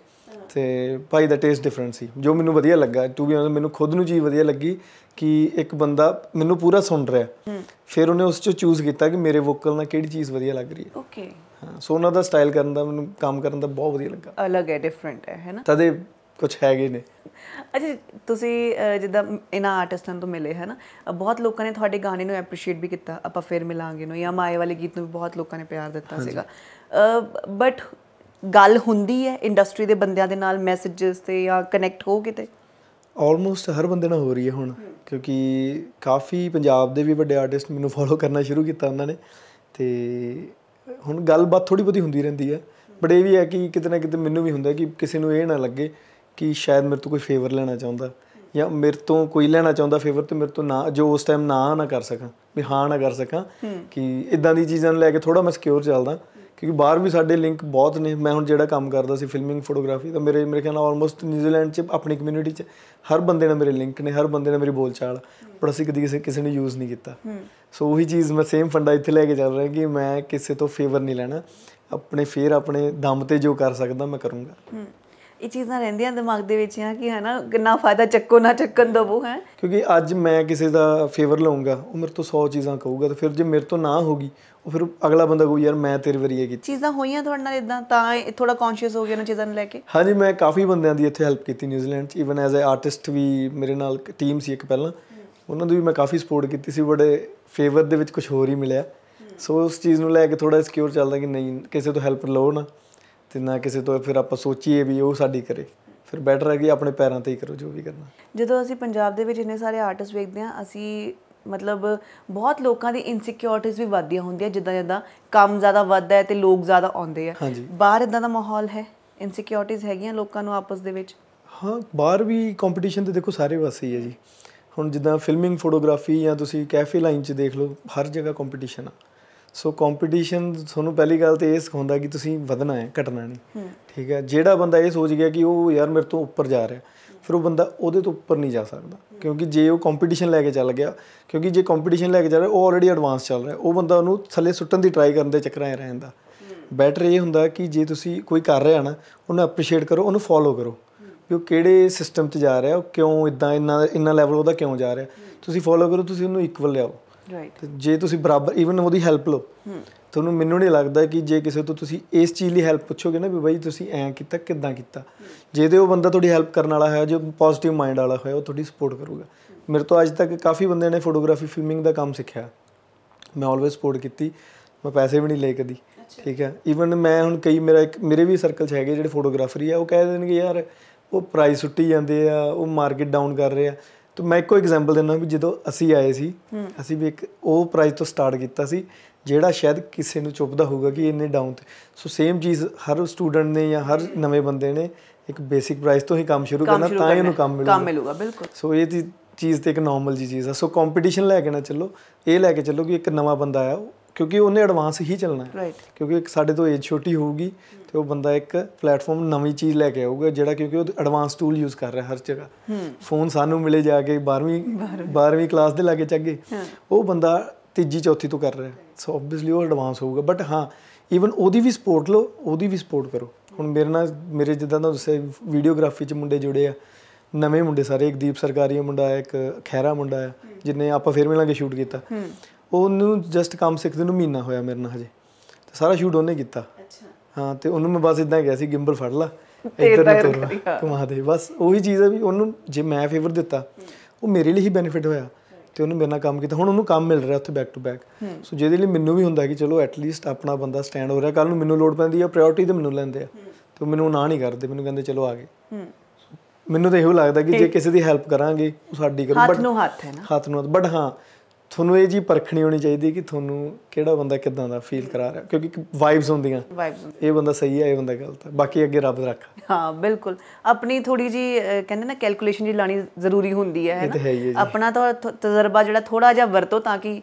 ਤੇ ਭਾਈ ਦਾ ਟੇਸਟ ਡਿਫਰੈਂਟ ਸੀ ਜੋ ਮੈਨੂੰ ਵਧੀਆ ਲੱਗਾ ਟੂ ਵੀ ਮੈਨੂੰ ਖੁਦ ਨੂੰ ਚੀਜ਼ ਵਧੀਆ ਲੱਗੀ ਕਿ ਇੱਕ ਬੰਦਾ ਮੈਨੂੰ ਪੂਰਾ ਸੁਣ ਰਿਹਾ ਫਿਰ ਉਹਨੇ ਉਸ ਚੋਂ ਚੂਜ਼ ਕੀਤਾ ਕਿ ਮੇਰੇ ਵੋਕਲ ਨਾਲ ਕਿਹੜੀ ਚੀਜ਼ ਵਧੀਆ ਲੱਗ ਰਹੀ ਹੈ ਓਕੇ ਹਾਂ ਸੋ ਉਹਨਾਂ ਦਾ ਸਟਾਈਲ ਕਰਨ ਦਾ ਮੈਨੂੰ ਕੰਮ ਕਰਨ ਦਾ ਬਹੁਤ ਵਧੀਆ ਲੱਗਾ ਅਲੱਗ ਹੈ ਡਿਫਰੈਂਟ ਹੈ ਹੈਨਾ ਤਦੇ ਕੁਝ ਹੈਗੇ ਨੇ ਅੱਛਾ ਤੁਸੀਂ ਜਿੱਦਾਂ ਇਹਨਾਂ ਆਰਟਿਸਟਾਂ ਤੋਂ ਮਿਲੇ ਹੈ ਨਾ ਬਹੁਤ ਲੋਕਾਂ ਨੇ ਤੁਹਾਡੇ ਗਾਣੇ ਨੂੰ ਐਪਰੀਸ਼ੀਏਟ ਵੀ ਕੀਤਾ ਆਪਾਂ ਫੇਰ ਮਿਲਾਂਗੇ ਨੂੰ ਜਾਂ ਮਾਏ ਵਾਲੇ ਗੀਤ ਨੂੰ ਵੀ ਬਹੁਤ ਲੋਕਾਂ ਨੇ ਪਿਆਰ ਦਿੱਤਾ ਸੀਗਾ ਬਟ ਗੱਲ ਹੁੰਦੀ ਹੈ ਇੰਡਸਟਰੀ ਦੇ ਬੰਦਿਆਂ ਦੇ ਨਾਲ ਮੈਸੇजेस ਤੇ ਜਾਂ ਕਨੈਕਟ ਹੋ ਤੇ ਆਲਮੋਸਟ ਹਰ ਬੰਦੇ ਨਾਲ ਹੋ ਰਹੀ ਹੈ ਹੁਣ ਕਿਉਂਕਿ ਕਾਫੀ ਪੰਜਾਬ ਦੇ ਵੀ ਵੱਡੇ ਆਰਟਿਸਟ ਮੈਨੂੰ ਫੋਲੋ ਕਰਨਾ ਸ਼ੁਰੂ ਕੀਤਾ ਉਹਨਾਂ ਨੇ ਤੇ ਹੁਣ ਗੱਲਬਾਤ ਥੋੜੀ ਬਹੁਤੀ ਹੁੰਦੀ ਰਹਿੰਦੀ ਹੈ ਬਟ ਇਹ ਵੀ ਹੈ ਕਿ ਕਿਤੇ ਨਾ ਕਿਤੇ ਮੈਨੂੰ ਵੀ ਹੁੰਦਾ ਕਿ ਕਿਸੇ ਨੂੰ ਇਹ ਨਾ ਲੱਗੇ ਕਿ ਸ਼ਾਇਦ ਮੇਰੇ ਤੋਂ ਕੋਈ ਫੇਵਰ ਲੈਣਾ ਚਾਹੁੰਦਾ ਜਾਂ ਮੇਰੇ ਤੋਂ ਕੋਈ ਲੈਣਾ ਚਾਹੁੰਦਾ ਫੇਵਰ ਤੇ ਮੇਰੇ ਤੋਂ ਨਾ ਜੋ ਉਸ ਟਾਈਮ ਨਾ ਨਾ ਕਰ ਸਕਾਂ ਵੀ ਹਾਂ ਨਾ ਕਰ ਸਕਾਂ ਕਿ ਇਦਾਂ ਦੀ ਚੀਜ਼ਾਂ ਨੂੰ ਲੈ ਕੇ ਥੋੜਾ ਮੈਂ ਸਿਕਿਉਰ ਚੱਲਦਾ ਕਿਉਂਕਿ ਬਾਹਰ ਵੀ ਸਾਡੇ ਲਿੰਕ ਬਹੁਤ ਨੇ ਮੈਂ ਹੁਣ ਜਿਹੜਾ ਕੰਮ ਕਰਦਾ ਸੀ ਫਿਲਮਿੰਗ ਫੋਟੋਗ੍ਰਾਫੀ ਤਾਂ ਮੇਰੇ ਮੇਰੇ ਖਿਆਲ ਨਾਲ ਆਲਮੋਸਟ ਨਿਊਜ਼ੀਲੈਂਡ 'ਚ ਆਪਣੀ ਕਮਿਊਨਿਟੀ 'ਚ ਹਰ ਬੰਦੇ ਨਾਲ ਮੇਰੇ ਲਿੰਕ ਨੇ ਹਰ ਬੰਦੇ ਨਾਲ ਮੇਰੀ ਬੋਲਚਾਲ ਪਰ ਅਸੀਂ ਕਦੀ ਕਿਸੇ ਕਿਸੇ ਨੇ ਯੂਜ਼ ਨਹੀਂ ਕੀਤਾ ਸੋ ਉਹੀ ਚੀਜ਼ ਮੈਂ ਸੇਮ ਫੰਡਾ ਇੱਥੇ ਲੈ ਕੇ ਚੱਲ ਰਿਹਾ ਕਿ ਮੈਂ ਕਿਸੇ ਤੋਂ ਫੇਵਰ ਨਹੀਂ ਲੈਣਾ ਆਪਣੇ ਫੇਰ ਆਪਣੇ ਦਮ ਤੇ ਜੋ ਕਰ ਸਕਦਾ ਮੈਂ ਕਰੂੰਗਾ ਇਹ ਚੀਜ਼ਾਂ ਰਹਿੰਦੀਆਂ ਦਿਮਾਗ ਦੇ ਵਿੱਚ ਆ ਕਿ ਹਨਾ ਕਿੰਨਾ ਫਾਇਦਾ ਚੱਕੋ ਨਾ ਚੱਕਣ ਦਵੋ ਹੈ ਕਿਉਂਕਿ ਅੱਜ ਮੈਂ ਕਿਸੇ ਦਾ ਫੇਵਰ ਲਵਾਂਗਾ ਉਹ ਮੇਰੇ ਤੋਂ 100 ਚੀਜ਼ਾਂ ਕਹੂਗਾ ਤੇ ਫਿਰ ਜੇ ਮੇਰੇ ਤੋਂ ਨਾ ਹੋਗੀ ਉਹ ਫਿਰ ਅਗਲਾ ਬੰਦਾ ਕਹੂ ਯਾਰ ਮੈਂ ਤੇਰੇ ਵਰੀ ਇਹ ਕੀਤੀ ਚੀਜ਼ਾਂ ਹੋਈਆਂ ਤੁਹਾਡੇ ਨਾਲ ਇਦਾਂ ਤਾਂ ਥੋੜਾ ਕੌਨਸ਼ੀਅਸ ਹੋ ਗਿਆ ਨਾ ਚੀਜ਼ਾਂ ਨੂੰ ਲੈ ਕੇ ਹਾਂਜੀ ਮੈਂ ਕਾਫੀ ਬੰਦਿਆਂ ਦੀ ਇੱਥੇ ਹੈਲਪ ਕੀਤੀ ਨਿਊਜ਼ੀਲੈਂਡ ਚ ਇਵਨ ਐਜ਼ ਅ ਆਰਟਿਸਟ ਵੀ ਮੇਰੇ ਨਾਲ ਟੀਮ ਸੀ ਇੱਕ ਪਹਿਲਾਂ ਉਹਨਾਂ ਦੀ ਵੀ ਮੈਂ ਕਾਫੀ ਸਪੋਰਟ ਕੀਤੀ ਸੀ ਬੜੇ ਫੇਵਰ ਦੇ ਵਿੱਚ ਕੁਝ ਹੋਰ ਹੀ ਮਿਲਿਆ ਸੋ ਉਸ ਚੀਜ਼ ਨੂੰ ਲੈ ਕੇ ਥੋੜਾ ਸਿਕਿਉਰ ਚੱਲਦਾ ਕਿ ਨਹੀਂ ਕਿਸੇ ਤੋਂ ਹੈਲਪ ਲਓ ਨਾ ਤੇ ਨਾ ਕਿਸੇ ਤੋਂ ਫਿਰ ਆਪਾਂ ਸੋਚੀਏ ਵੀ ਉਹ ਸਾਡੀ ਕਰੇ ਫਿਰ ਬੈਟਰ ਹੈ ਕਿ ਆਪਣੇ ਪੈਰਾਂ ਤੇ ਹੀ ਕਰੋ ਜੋ ਵੀ ਕਰਨਾ ਜਦੋਂ ਅਸੀਂ ਪੰਜਾਬ ਦੇ ਵਿੱਚ ਇੰਨੇ ਸਾਰੇ ਆਰਟਿਸਟ ਵੇਖਦੇ ਹਾਂ ਅਸੀਂ ਮਤਲਬ ਬਹੁਤ ਲੋਕਾਂ ਦੀ ਇਨਸਿਕਿਉਰਿਟੀਜ਼ ਵੀ ਵੱਧਦੀਆਂ ਹੁੰਦੀਆਂ ਜਿੱਦਾਂ ਜਿੱਦਾਂ ਕੰਮ ਜ਼ਿਆਦਾ ਵੱਧਦਾ ਹੈ ਤੇ ਲੋਕ ਜ਼ਿਆਦਾ ਆਉਂਦੇ ਆ ਬਾਹਰ ਇਦਾਂ ਦਾ ਮਾਹੌਲ ਹੈ ਇਨਸਿਕਿਉਰਿਟੀਜ਼ ਹੈਗੀਆਂ ਲੋਕਾਂ ਨੂੰ ਆਪਸ ਦੇ ਵਿੱਚ ਹਾਂ ਬਾਹਰ ਵੀ ਕੰਪੀਟੀਸ਼ਨ ਤੇ ਦੇਖੋ ਸਾਰੇ ਵਸੇ ਹੀ ਹੈ ਜੀ ਹੁਣ ਜਿੱਦਾਂ ਫਿਲਮਿੰਗ ਫੋਟੋਗ੍ਰਾਫੀ ਜਾਂ ਤੁਸੀਂ ਕੈਫੇ ਲਾਈਨ 'ਚ ਦੇਖ ਲਓ ਹਰ ਜਗ੍ਹਾ ਕੰਪੀਟੀਸ਼ਨ ਆ ਸੋ ਕੰਪੀਟੀਸ਼ਨ ਤੁਹਾਨੂੰ ਪਹਿਲੀ ਗੱਲ ਤੇ ਇਹ ਸਿਖਾਉਂਦਾ ਕਿ ਤੁਸੀਂ ਵਧਣਾ ਹੈ ਘਟਣਾ ਨਹੀਂ ਠੀਕ ਹੈ ਜਿਹੜਾ ਬੰਦਾ ਇਹ ਸੋਚ ਗਿਆ ਕਿ ਉਹ ਯਾਰ ਮੇਰੇ ਤੋਂ ਉੱਪਰ ਜਾ ਰਿਹਾ ਫਿਰ ਉਹ ਬੰਦਾ ਉਹਦੇ ਤੋਂ ਉੱਪਰ ਨਹੀਂ ਜਾ ਸਕਦਾ ਕਿਉਂਕਿ ਜੇ ਉਹ ਕੰਪੀਟੀਸ਼ਨ ਲੈ ਕੇ ਚੱਲ ਗਿਆ ਕਿਉਂਕਿ ਜੇ ਕੰਪੀਟੀਸ਼ਨ ਲੈ ਕੇ ਚੱਲ ਰਿਹਾ ਉਹ ਆਲਰੇਡੀ ਐਡਵਾਂਸ ਚੱਲ ਰਿਹਾ ਉਹ ਬੰਦਾ ਉਹਨੂੰ ਥੱਲੇ ਸੁੱਟਣ ਦੀ ਟਰਾਈ ਕਰਨ ਦੇ ਚੱਕਰਾਂ 'ਚ ਰਹਿੰਦਾ ਬੈਟਰ ਇਹ ਹੁੰਦਾ ਕਿ ਜੇ ਤੁਸੀਂ ਕੋਈ ਕਰ ਰਿਹਾ ਨਾ ਉਹਨੂੰ ਅਪਰੀਸ਼ੀਏਟ ਕਰੋ ਉਹਨੂੰ ਫੋਲੋ ਕਰੋ ਵੀ ਉਹ ਕਿਹੜੇ ਸਿਸਟਮ 'ਚ ਜਾ ਰਿਹਾ ਉਹ ਕਿਉਂ ਇਦਾਂ ਇੰਨਾ ਇੰਨਾ ਲੈਵਲ ਉਹਦਾ ਕਿਉਂ ਜਾ ਰਿਹਾ ਤੁਸੀਂ ਫੋਲੋ ਕਰੋ ਤੁਸੀਂ ਉਹਨੂੰ ਇਕੁਅਲ ਲਿਆਓ ਰਾਈਟ ਜੇ ਤੁਸੀਂ ਬਰਾਬਰ ਈਵਨ ਉਹਦੀ ਹੈਲਪ ਲਓ ਤੁਹਾਨੂੰ ਮੈਨੂੰ ਨਹੀਂ ਲੱਗਦਾ ਕਿ ਜੇ ਕਿਸੇ ਤੋਂ ਤੁਸੀਂ ਇਸ ਚੀਜ਼ ਲਈ ਹੈਲਪ ਪੁੱਛੋਗੇ ਨਾ ਵੀ ਬਾਈ ਤੁਸੀਂ ਐ ਕੀਤਾ ਕਿਦਾਂ ਕੀਤਾ ਜੇ ਤੇ ਉਹ ਬੰਦਾ ਤੁਹਾਡੀ ਹੈਲਪ ਕਰਨ ਵਾਲਾ ਹੈ ਜੋ ਪੋਜ਼ਿਟਿਵ ਮਾਈਂਡ ਵਾਲਾ ਹੋਇਆ ਉਹ ਤੁਹਾਡੀ ਸਪੋਰਟ ਕਰੂਗਾ ਮੇਰੇ ਤੋਂ ਅੱਜ ਤੱਕ ਕਾਫੀ ਬੰਦੇ ਨੇ ਫੋਟੋਗ੍ਰਾਫੀ ਫਿਲਮਿੰਗ ਦਾ ਕੰਮ ਸਿੱਖਿਆ ਮੈਂ ਆਲਵੇਸ ਸਪੋਰਟ ਕੀਤੀ ਮੈਂ ਪੈਸੇ ਵੀ ਨਹੀਂ ਲਏ ਕਦੀ ਠੀਕ ਹੈ ਈਵਨ ਮੈਂ ਹੁਣ ਕਈ ਮੇਰਾ ਇੱਕ ਮੇਰੇ ਵੀ ਸਰਕਲ 'ਚ ਹੈਗੇ ਜਿਹੜੇ ਹੀ ਆ ਉਹ ਕਹਿ ਦੇਣਗੇ ਯਾਰ ਉਹ ਪ੍ਰਾਈਸ ਉੱਟੀ ਜਾਂਦੇ ਆ ਉਹ ਮਾਰਕੀਟ ਡਾਊਨ ਕਰ ਰਹੇ ਆ ਤਾਂ ਮੈਂ ਇੱਕੋ ਐਗਜ਼ਾਮਪਲ ਦਿੰਦਾ ਵੀ ਜਦੋਂ ਅਸੀਂ ਆਏ ਸੀ ਅਸੀਂ ਵੀ ਇੱਕ ਉਹ ਪ੍ਰਾਈਸ ਤੋਂ ਸਟਾਰਟ ਕੀਤਾ ਸੀ ਜਿਹੜਾ ਸ਼ਾਇਦ ਕਿਸੇ ਨੂੰ ਚੁੱਪਦਾ ਹੋਊਗਾ ਕਿ ਇੰਨੇ ਡਾਊਨ ਤੇ ਸੋ ਸੇਮ ਚੀਜ਼ ਹਰ ਸਟੂਡੈਂਟ ਨੇ ਜਾਂ ਹਰ ਨਵੇਂ ਬੰਦੇ ਨੇ ਇੱਕ ਬੇਸਿਕ ਪ੍ਰਾਈਸ ਤੋਂ ਹੀ ਕੰਮ ਸ਼ੁਰੂ ਕਰਨਾ ਤਾਂ ਹੀ ਉਹਨੂੰ ਕੰਮ ਮਿਲੂਗਾ ਕੰਮ ਮਿਲੂਗਾ ਬਿਲਕੁਲ ਸੋ ਇਹ ਦੀ ਚੀਜ਼ ਤੇ ਇੱਕ ਨਾਰਮਲ ਜੀ ਚੀਜ਼ ਆ ਸੋ ਕੰਪੀਟੀਸ਼ਨ ਲੈ ਕੇ ਨਾ ਚੱਲੋ ਇਹ ਲੈ ਕੇ ਚੱਲੋ ਕਿ ਇੱਕ ਨਵਾਂ ਬੰਦਾ ਆਇਆ ਕਿਉਂਕਿ ਉਹਨੇ ਐਡਵਾਂਸ ਹੀ ਚੱਲਣਾ ਹੈ ਕਿਉਂਕਿ ਸਾਡੇ ਤੋਂ ਏਜ ਛੋਟੀ ਹੋਊਗੀ ਤੇ ਉਹ ਬੰਦਾ ਇੱਕ ਪਲੇਟਫਾਰਮ ਨਵੀਂ ਚੀਜ਼ ਲੈ ਕੇ ਆਊਗਾ ਜਿਹੜਾ ਕਿਉਂਕਿ ਉਹ ਐਡਵਾਂਸ ਟੂਲ ਯੂਜ਼ ਕਰ ਰਿਹਾ ਹਰ ਜਗ੍ਹਾ ਫੋਨ ਸਾਨੂੰ ਮਿਲੇ ਜਾ ਕੇ 12ਵੀਂ 12ਵੀਂ ਕਲਾਸ ਦੇ ਲਾਗੇ ਚੱਗੇ ਉਹ ਬੰਦਾ ਤੀਜੀ ਚੌਥੀ ਤੋਂ ਕਰ ਰਿਹਾ ਸੋ ਆਬਵੀਅਸਲੀ ਉਹ ਐਡਵਾਂਸ ਹੋਊਗਾ ਬਟ ਹਾਂ ਈਵਨ ਉਹਦੀ ਵੀ ਸਪੋਰਟ ਲਓ ਉਹਦੀ ਵੀ ਸਪੋਰਟ ਕਰੋ ਹੁਣ ਮੇਰੇ ਨਾਲ ਮੇਰੇ ਜਿੱਦਾਂ ਦਾ ਦੱਸਿਆ ਵੀਡੀਓਗ੍ਰਾਫੀ ਚ ਮੁੰਡੇ ਜੁੜੇ ਆ ਨਵੇਂ ਮੁੰਡੇ ਸਾਰੇ ਇੱਕ ਦੀਪ ਸਰਕਾਰੀ ਮੁੰਡਾ ਇੱਕ ਖੈਰਾ ਮੁੰਡਾ ਜਿੰਨੇ ਆਪਾਂ ਫੇਰ ਮਿਲਾਂਗੇ ਸ਼ੂਟ ਕੀਤਾ ਉਹਨੂੰ ਜਸਟ ਕੰਮ ਸਿੱਖਦੇ ਨੂੰ ਮਹੀਨਾ ਹੋਇਆ ਮੇਰੇ ਨਾਲ ਹਜੇ ਤੇ ਸਾਰਾ ਸ਼ੂਟ ਉਹਨੇ ਕੀਤਾ ਅੱਛਾ ਹਾਂ ਤੇ ਉਹਨੂੰ ਮੈਂ ਬਸ ਇਦਾਂ ਕਿਹਾ ਸੀ ਗਿੰਬਲ ਫੜ ਲਾ ਇਦਾਂ ਨਾ ਤੁਰ ਕਮਾ ਦੇ ਬਸ ਉਹੀ ਚੀਜ਼ ਹੈ ਵੀ ਉਹਨੂੰ ਜੇ ਮੈਂ ਫੇਵਰ ਦਿੱਤਾ ਉਹ ਮੇਰੇ ਲਈ ਹੀ ਬੈਨੀਫਿਟ ਹੋਇਆ ਤੇ ਉਹਨੂੰ ਮੇਰੇ ਨਾਲ ਕੰਮ ਕੀਤਾ ਹੁਣ ਉਹਨੂੰ ਕੰਮ ਮਿਲ ਰਿਹਾ ਉੱਥੇ ਬੈਕ ਟੂ ਬੈਕ ਸੋ ਜਿਹਦੇ ਲਈ ਮੈਨੂੰ ਵੀ ਹੁੰਦਾ ਕਿ ਚਲੋ ਐਟ ਲੀਸਟ ਆਪਣਾ ਬੰਦਾ ਸਟੈਂਡ ਹੋ ਰਿਹਾ ਕੱਲ ਨੂੰ ਮੈਨੂੰ ਲੋਡ ਪੈਂਦੀ ਆ ਪ੍ਰਾਇੋਰਟੀ ਤੇ ਮੈਨੂੰ ਲੈਂਦੇ ਆ ਤੇ ਮੈਨੂੰ ਨਾ ਨਹੀਂ ਕਰਦੇ ਮੈਨੂੰ ਕਹਿੰਦੇ ਚਲੋ ਆ ਗਏ ਮੈਨੂੰ ਤਾਂ ਇਹੋ ਲੱਗਦਾ ਕਿ ਜੇ ਕਿਸੇ ਦੀ ਹੈਲਪ ਕਰਾਂਗੇ ਉਹ ਸਾਡੀ ਕਰੂ ਬਟ ਹੱਥ ਨੂੰ ਹੱਥ ਹੈ ਨਾ ਹੱਥ ਨੂੰ ਬਟ ਹਾਂ ਤੁਹਾਨੂੰ ਇਹ ਜੀ ਪਰਖਣੀ ਹੋਣੀ ਚਾਹੀਦੀ ਕਿ ਤੁਹਾਨੂੰ ਕਿਹੜਾ ਬੰਦਾ ਕਿਦਾਂ ਦਾ ਫੀਲ ਕਰਾ ਰਿਹਾ ਕਿਉਂਕਿ ਵਾਈਬਸ ਹੁੰਦੀਆਂ ਇਹ ਬੰਦਾ ਸਹੀ ਹੈ ਇਹ ਬੰਦਾ ਗਲਤ ਹੈ ਬਾਕੀ ਅੱਗੇ ਰੱਬ ਰੱਖ ਹਾਂ ਬਿਲਕੁਲ ਆਪਣੀ ਥੋੜੀ ਜੀ ਕਹਿੰਦੇ ਨਾ ਕੈਲਕੂਲੇਸ਼ਨ ਜੀ ਲਾਣੀ ਜ਼ਰੂਰੀ ਹੁੰਦੀ ਹੈ ਆਪਣਾ ਤਾਂ ਤਜਰਬਾ ਜਿਹੜਾ ਥੋੜਾ ਜਿਹਾ ਵਰਤੋ ਤਾਂ ਕਿ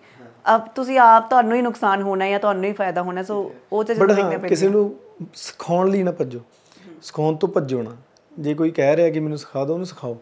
ਅਬ ਤੁਸੀਂ ਆਪ ਤੁਹਾਨੂੰ ਹੀ ਨੁਕਸਾਨ ਹੋਣਾ ਹੈ ਜਾਂ ਤੁਹਾਨੂੰ ਹੀ ਫਾਇਦਾ ਹੋਣਾ ਸੋ ਉਹ ਤੇ ਜਿਹੜਾ ਦੇਖਣਾ ਪੈਂਦਾ ਕਿਸੇ ਨੂੰ ਸਿਖਾਉਣ ਲਈ ਨਾ ਭੱਜੋ ਸਿਖਾਉਣ ਤੋਂ ਭੱਜੋ ਨਾ ਜੇ ਕੋਈ ਕਹਿ ਰਿਹਾ ਕਿ ਮੈਨੂੰ ਸਿਖਾ ਦਿਓ ਉਹਨੂੰ ਸਿਖਾਓ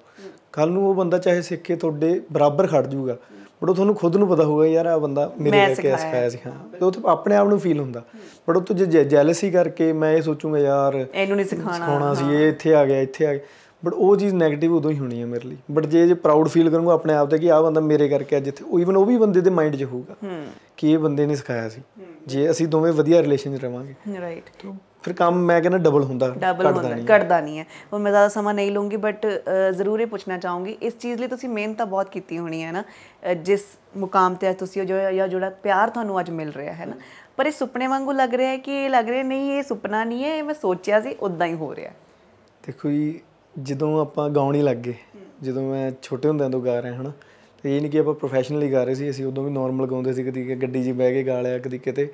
ਕੱਲ ਨੂੰ ਉਹ ਬੰਦਾ ਚਾਹੇ ਸਿੱਖ ਤੁਹਾਡੇ ਬਰਾਬਰ ਖੜ ਜਾਊਗਾ ਬਟ ਉਹ ਤੁਹਾਨੂੰ ਖੁਦ ਨੂੰ ਪਤਾ ਹੋਊਗਾ ਯਾਰ ਆ ਬੰਦਾ ਮੇਰੇ ਕਰਕੇ ਸਿਖਾਇਆ ਸੀ ਹਾਂ ਤੇ ਉਹ ਆਪਣੇ ਆਪ ਨੂੰ ਫੀਲ ਹੁੰਦਾ ਬਟ ਉਹ ਤੋਂ ਜੇ ਜੈਲਸੀ ਕਰਕੇ ਮੈਂ ਇਹ ਸੋਚੂਗਾ ਯਾਰ ਇਹਨੂੰ ਨਹੀਂ ਸਿਖਾਣਾ ਸਿਖਾਉਣਾ ਸੀ ਇਹ ਇੱਥੇ ਆ ਗਿਆ ਇੱਥੇ ਆ ਗਿਆ ਬਟ ਉਹ ਚੀਜ਼ 네ਗੇਟਿਵ ਉਦੋਂ ਹੀ ਹੋਣੀ ਹੈ ਮੇਰੇ ਲਈ ਬਟ ਜੇ ਜੇ ਪ੍ਰਾਊਡ ਫੀਲ ਕਰੂੰਗਾ ਆਪਣੇ ਆਪ ਤੇ ਕਿ ਆਹ ਬੰਦਾ ਮੇਰੇ ਕਰਕੇ ਅੱਜ ਇੱਥੇ ਉਹ ਇਵਨ ਉਹ ਵੀ ਬੰਦੇ ਦੇ ਮਾਈਂਡ 'ਚ ਹੋਊਗਾ ਕਿ ਇਹ ਬੰਦੇ ਨੇ ਸਿਖਾਇਆ ਸੀ ਜੇ ਅਸੀਂ ਦੋਵੇਂ ਵਧੀਆ ਰਿਲੇਸ਼ਨ 'ਚ ਰਵਾਂਗੇ ਰਾਈਟ ਫਿਰ ਕੰਮ ਮੈਂ ਕਹਿੰਦਾ ਡਬਲ ਹੁੰਦਾ ਡਬਲ ਹੁੰਦਾ ਘਟਦਾ ਨਹੀਂ ਹੈ ਹੁਣ ਮੈਂ ਜ਼ਿਆਦਾ ਸਮਾਂ ਨਹੀਂ ਲਵਾਂਗੀ ਬਟ ਜ਼ਰੂਰ ਇਹ ਪੁੱਛਣਾ ਚਾਹੂੰਗੀ ਇਸ ਚੀਜ਼ ਲਈ ਤੁਸੀਂ ਮਿਹਨਤ ਤਾਂ ਬਹੁਤ ਕੀਤੀ ਹੋਣੀ ਹੈ ਨਾ ਜਿਸ ਮੁਕਾਮ ਤੇ ਤੁਸੀਂ ਜੋ ਜਾਂ ਜਿਹੜਾ ਪਿਆਰ ਤੁਹਾਨੂੰ ਅੱਜ ਮਿਲ ਰਿਹਾ ਹੈ ਨਾ ਪਰ ਇਹ ਸੁਪਨੇ ਵਾਂਗੂ ਲੱਗ ਰਿਹਾ ਹੈ ਕਿ ਇਹ ਲੱਗ ਰਿਹਾ ਨਹੀਂ ਇਹ ਸੁਪਨਾ ਨਹੀਂ ਹੈ ਇਹ ਮੈਂ ਸੋਚਿਆ ਸੀ ਉਦਾਂ ਹੀ ਹੋ ਰਿਹਾ ਦੇਖੋ ਜੀ ਜਦੋਂ ਆਪਾਂ ਗਾਉਣ ਹੀ ਲੱਗ ਗਏ ਜਦੋਂ ਮੈਂ ਛੋਟੇ ਹੁੰਦਿਆਂ ਤੋਂ ਗਾ ਰਿਹਾ ਹਾਂ ਤੇ ਇਹ ਨਹੀਂ ਕਿ ਆਪਾਂ ਪ੍ਰੋਫੈਸ਼ਨਲੀ ਗਾ ਰਹੇ ਸੀ ਅਸੀਂ ਉਦੋਂ ਵੀ ਨਾਰਮਲ ਗਾਉਂਦੇ ਸੀ ਕਦੀ ਗੱਡੀ 'ਚ ਬਹਿ ਕੇ ਗਾ ਲਿਆ ਕਦੀ ਕਿਤੇ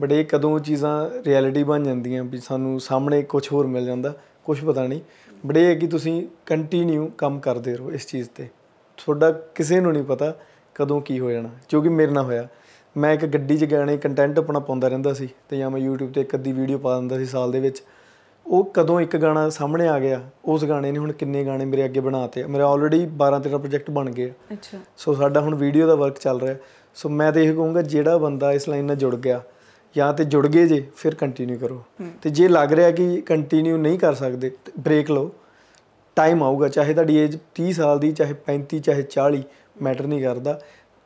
ਬਟ ਇਹ ਕਦੋਂ ਚੀਜ਼ਾਂ ਰਿਐਲਿਟੀ ਬਣ ਜਾਂਦੀਆਂ ਵੀ ਸਾਨੂੰ ਸਾਹਮਣੇ ਕੁਝ ਹੋਰ ਮਿਲ ਜਾਂਦਾ ਕੁਝ ਪਤਾ ਨਹੀਂ ਬਟ ਇਹ ਹੈ ਕਿ ਤੁਸੀਂ ਕੰਟੀਨਿਊ ਕੰਮ ਕਰਦੇ ਰਹੋ ਇਸ ਚੀਜ਼ ਤੇ ਤੁਹਾਡਾ ਕਿਸੇ ਨੂੰ ਨਹੀਂ ਪਤਾ ਕਦੋਂ ਕੀ ਹੋ ਜਾਣਾ ਕਿਉਂਕਿ ਮੇਰੇ ਨਾਲ ਹੋਇਆ ਮੈਂ ਇੱਕ ਗੱਡੀ 'ਚ ਗਾਣੇ ਕੰਟੈਂਟ ਆਪਣਾ ਪਾਉਂਦਾ ਰਹਿੰਦਾ ਸੀ ਤੇ ਜਾਂ ਮੈਂ YouTube ਤੇ ਇੱਕ ਅੱਧੀ ਵੀਡੀਓ ਪਾ ਦਿੰਦਾ ਸੀ ਸਾਲ ਦੇ ਵਿੱਚ ਉਹ ਕਦੋਂ ਇੱਕ ਗਾਣਾ ਸਾਹਮਣੇ ਆ ਗਿਆ ਉਸ ਗਾਣੇ ਨੇ ਹੁਣ ਕਿੰਨੇ ਗਾਣੇ ਮੇਰੇ ਅੱਗੇ ਬਣਾਤੇ ਮੇਰੇ ਆਲਰੇਡੀ 12 13 ਪ੍ਰੋਜੈਕਟ ਬਣ ਗਏ ਅੱਛਾ ਸੋ ਸਾਡਾ ਹੁਣ ਵੀਡੀਓ ਦਾ ਵਰਕ ਚੱਲ ਰਿਹਾ ਸੋ ਮੈਂ ਤੇ ਇਹ ਕਹੂੰਗਾ ਜਿਹੜਾ ਬੰਦਾ ਇਸ ਲਾਈਨ ਨਾਲ ਜੁੜ ਗਿਆ ਜਾਂ ਤੇ ਜੁੜ ਗਏ ਜੇ ਫਿਰ ਕੰਟੀਨਿਊ ਕਰੋ ਤੇ ਜੇ ਲੱਗ ਰਿਹਾ ਕਿ ਕੰਟੀਨਿਊ ਨਹੀਂ ਕਰ ਸਕਦੇ ਬ੍ਰੇਕ ਲਓ ਟਾਈਮ ਆਊਗਾ ਚਾਹੇ ਤੁਹਾਡੀ ਏਜ 30 ਸਾਲ ਦੀ ਚਾਹੇ 35 ਚਾਹੇ 40 ਮੈਟਰ ਨਹੀਂ ਕਰਦਾ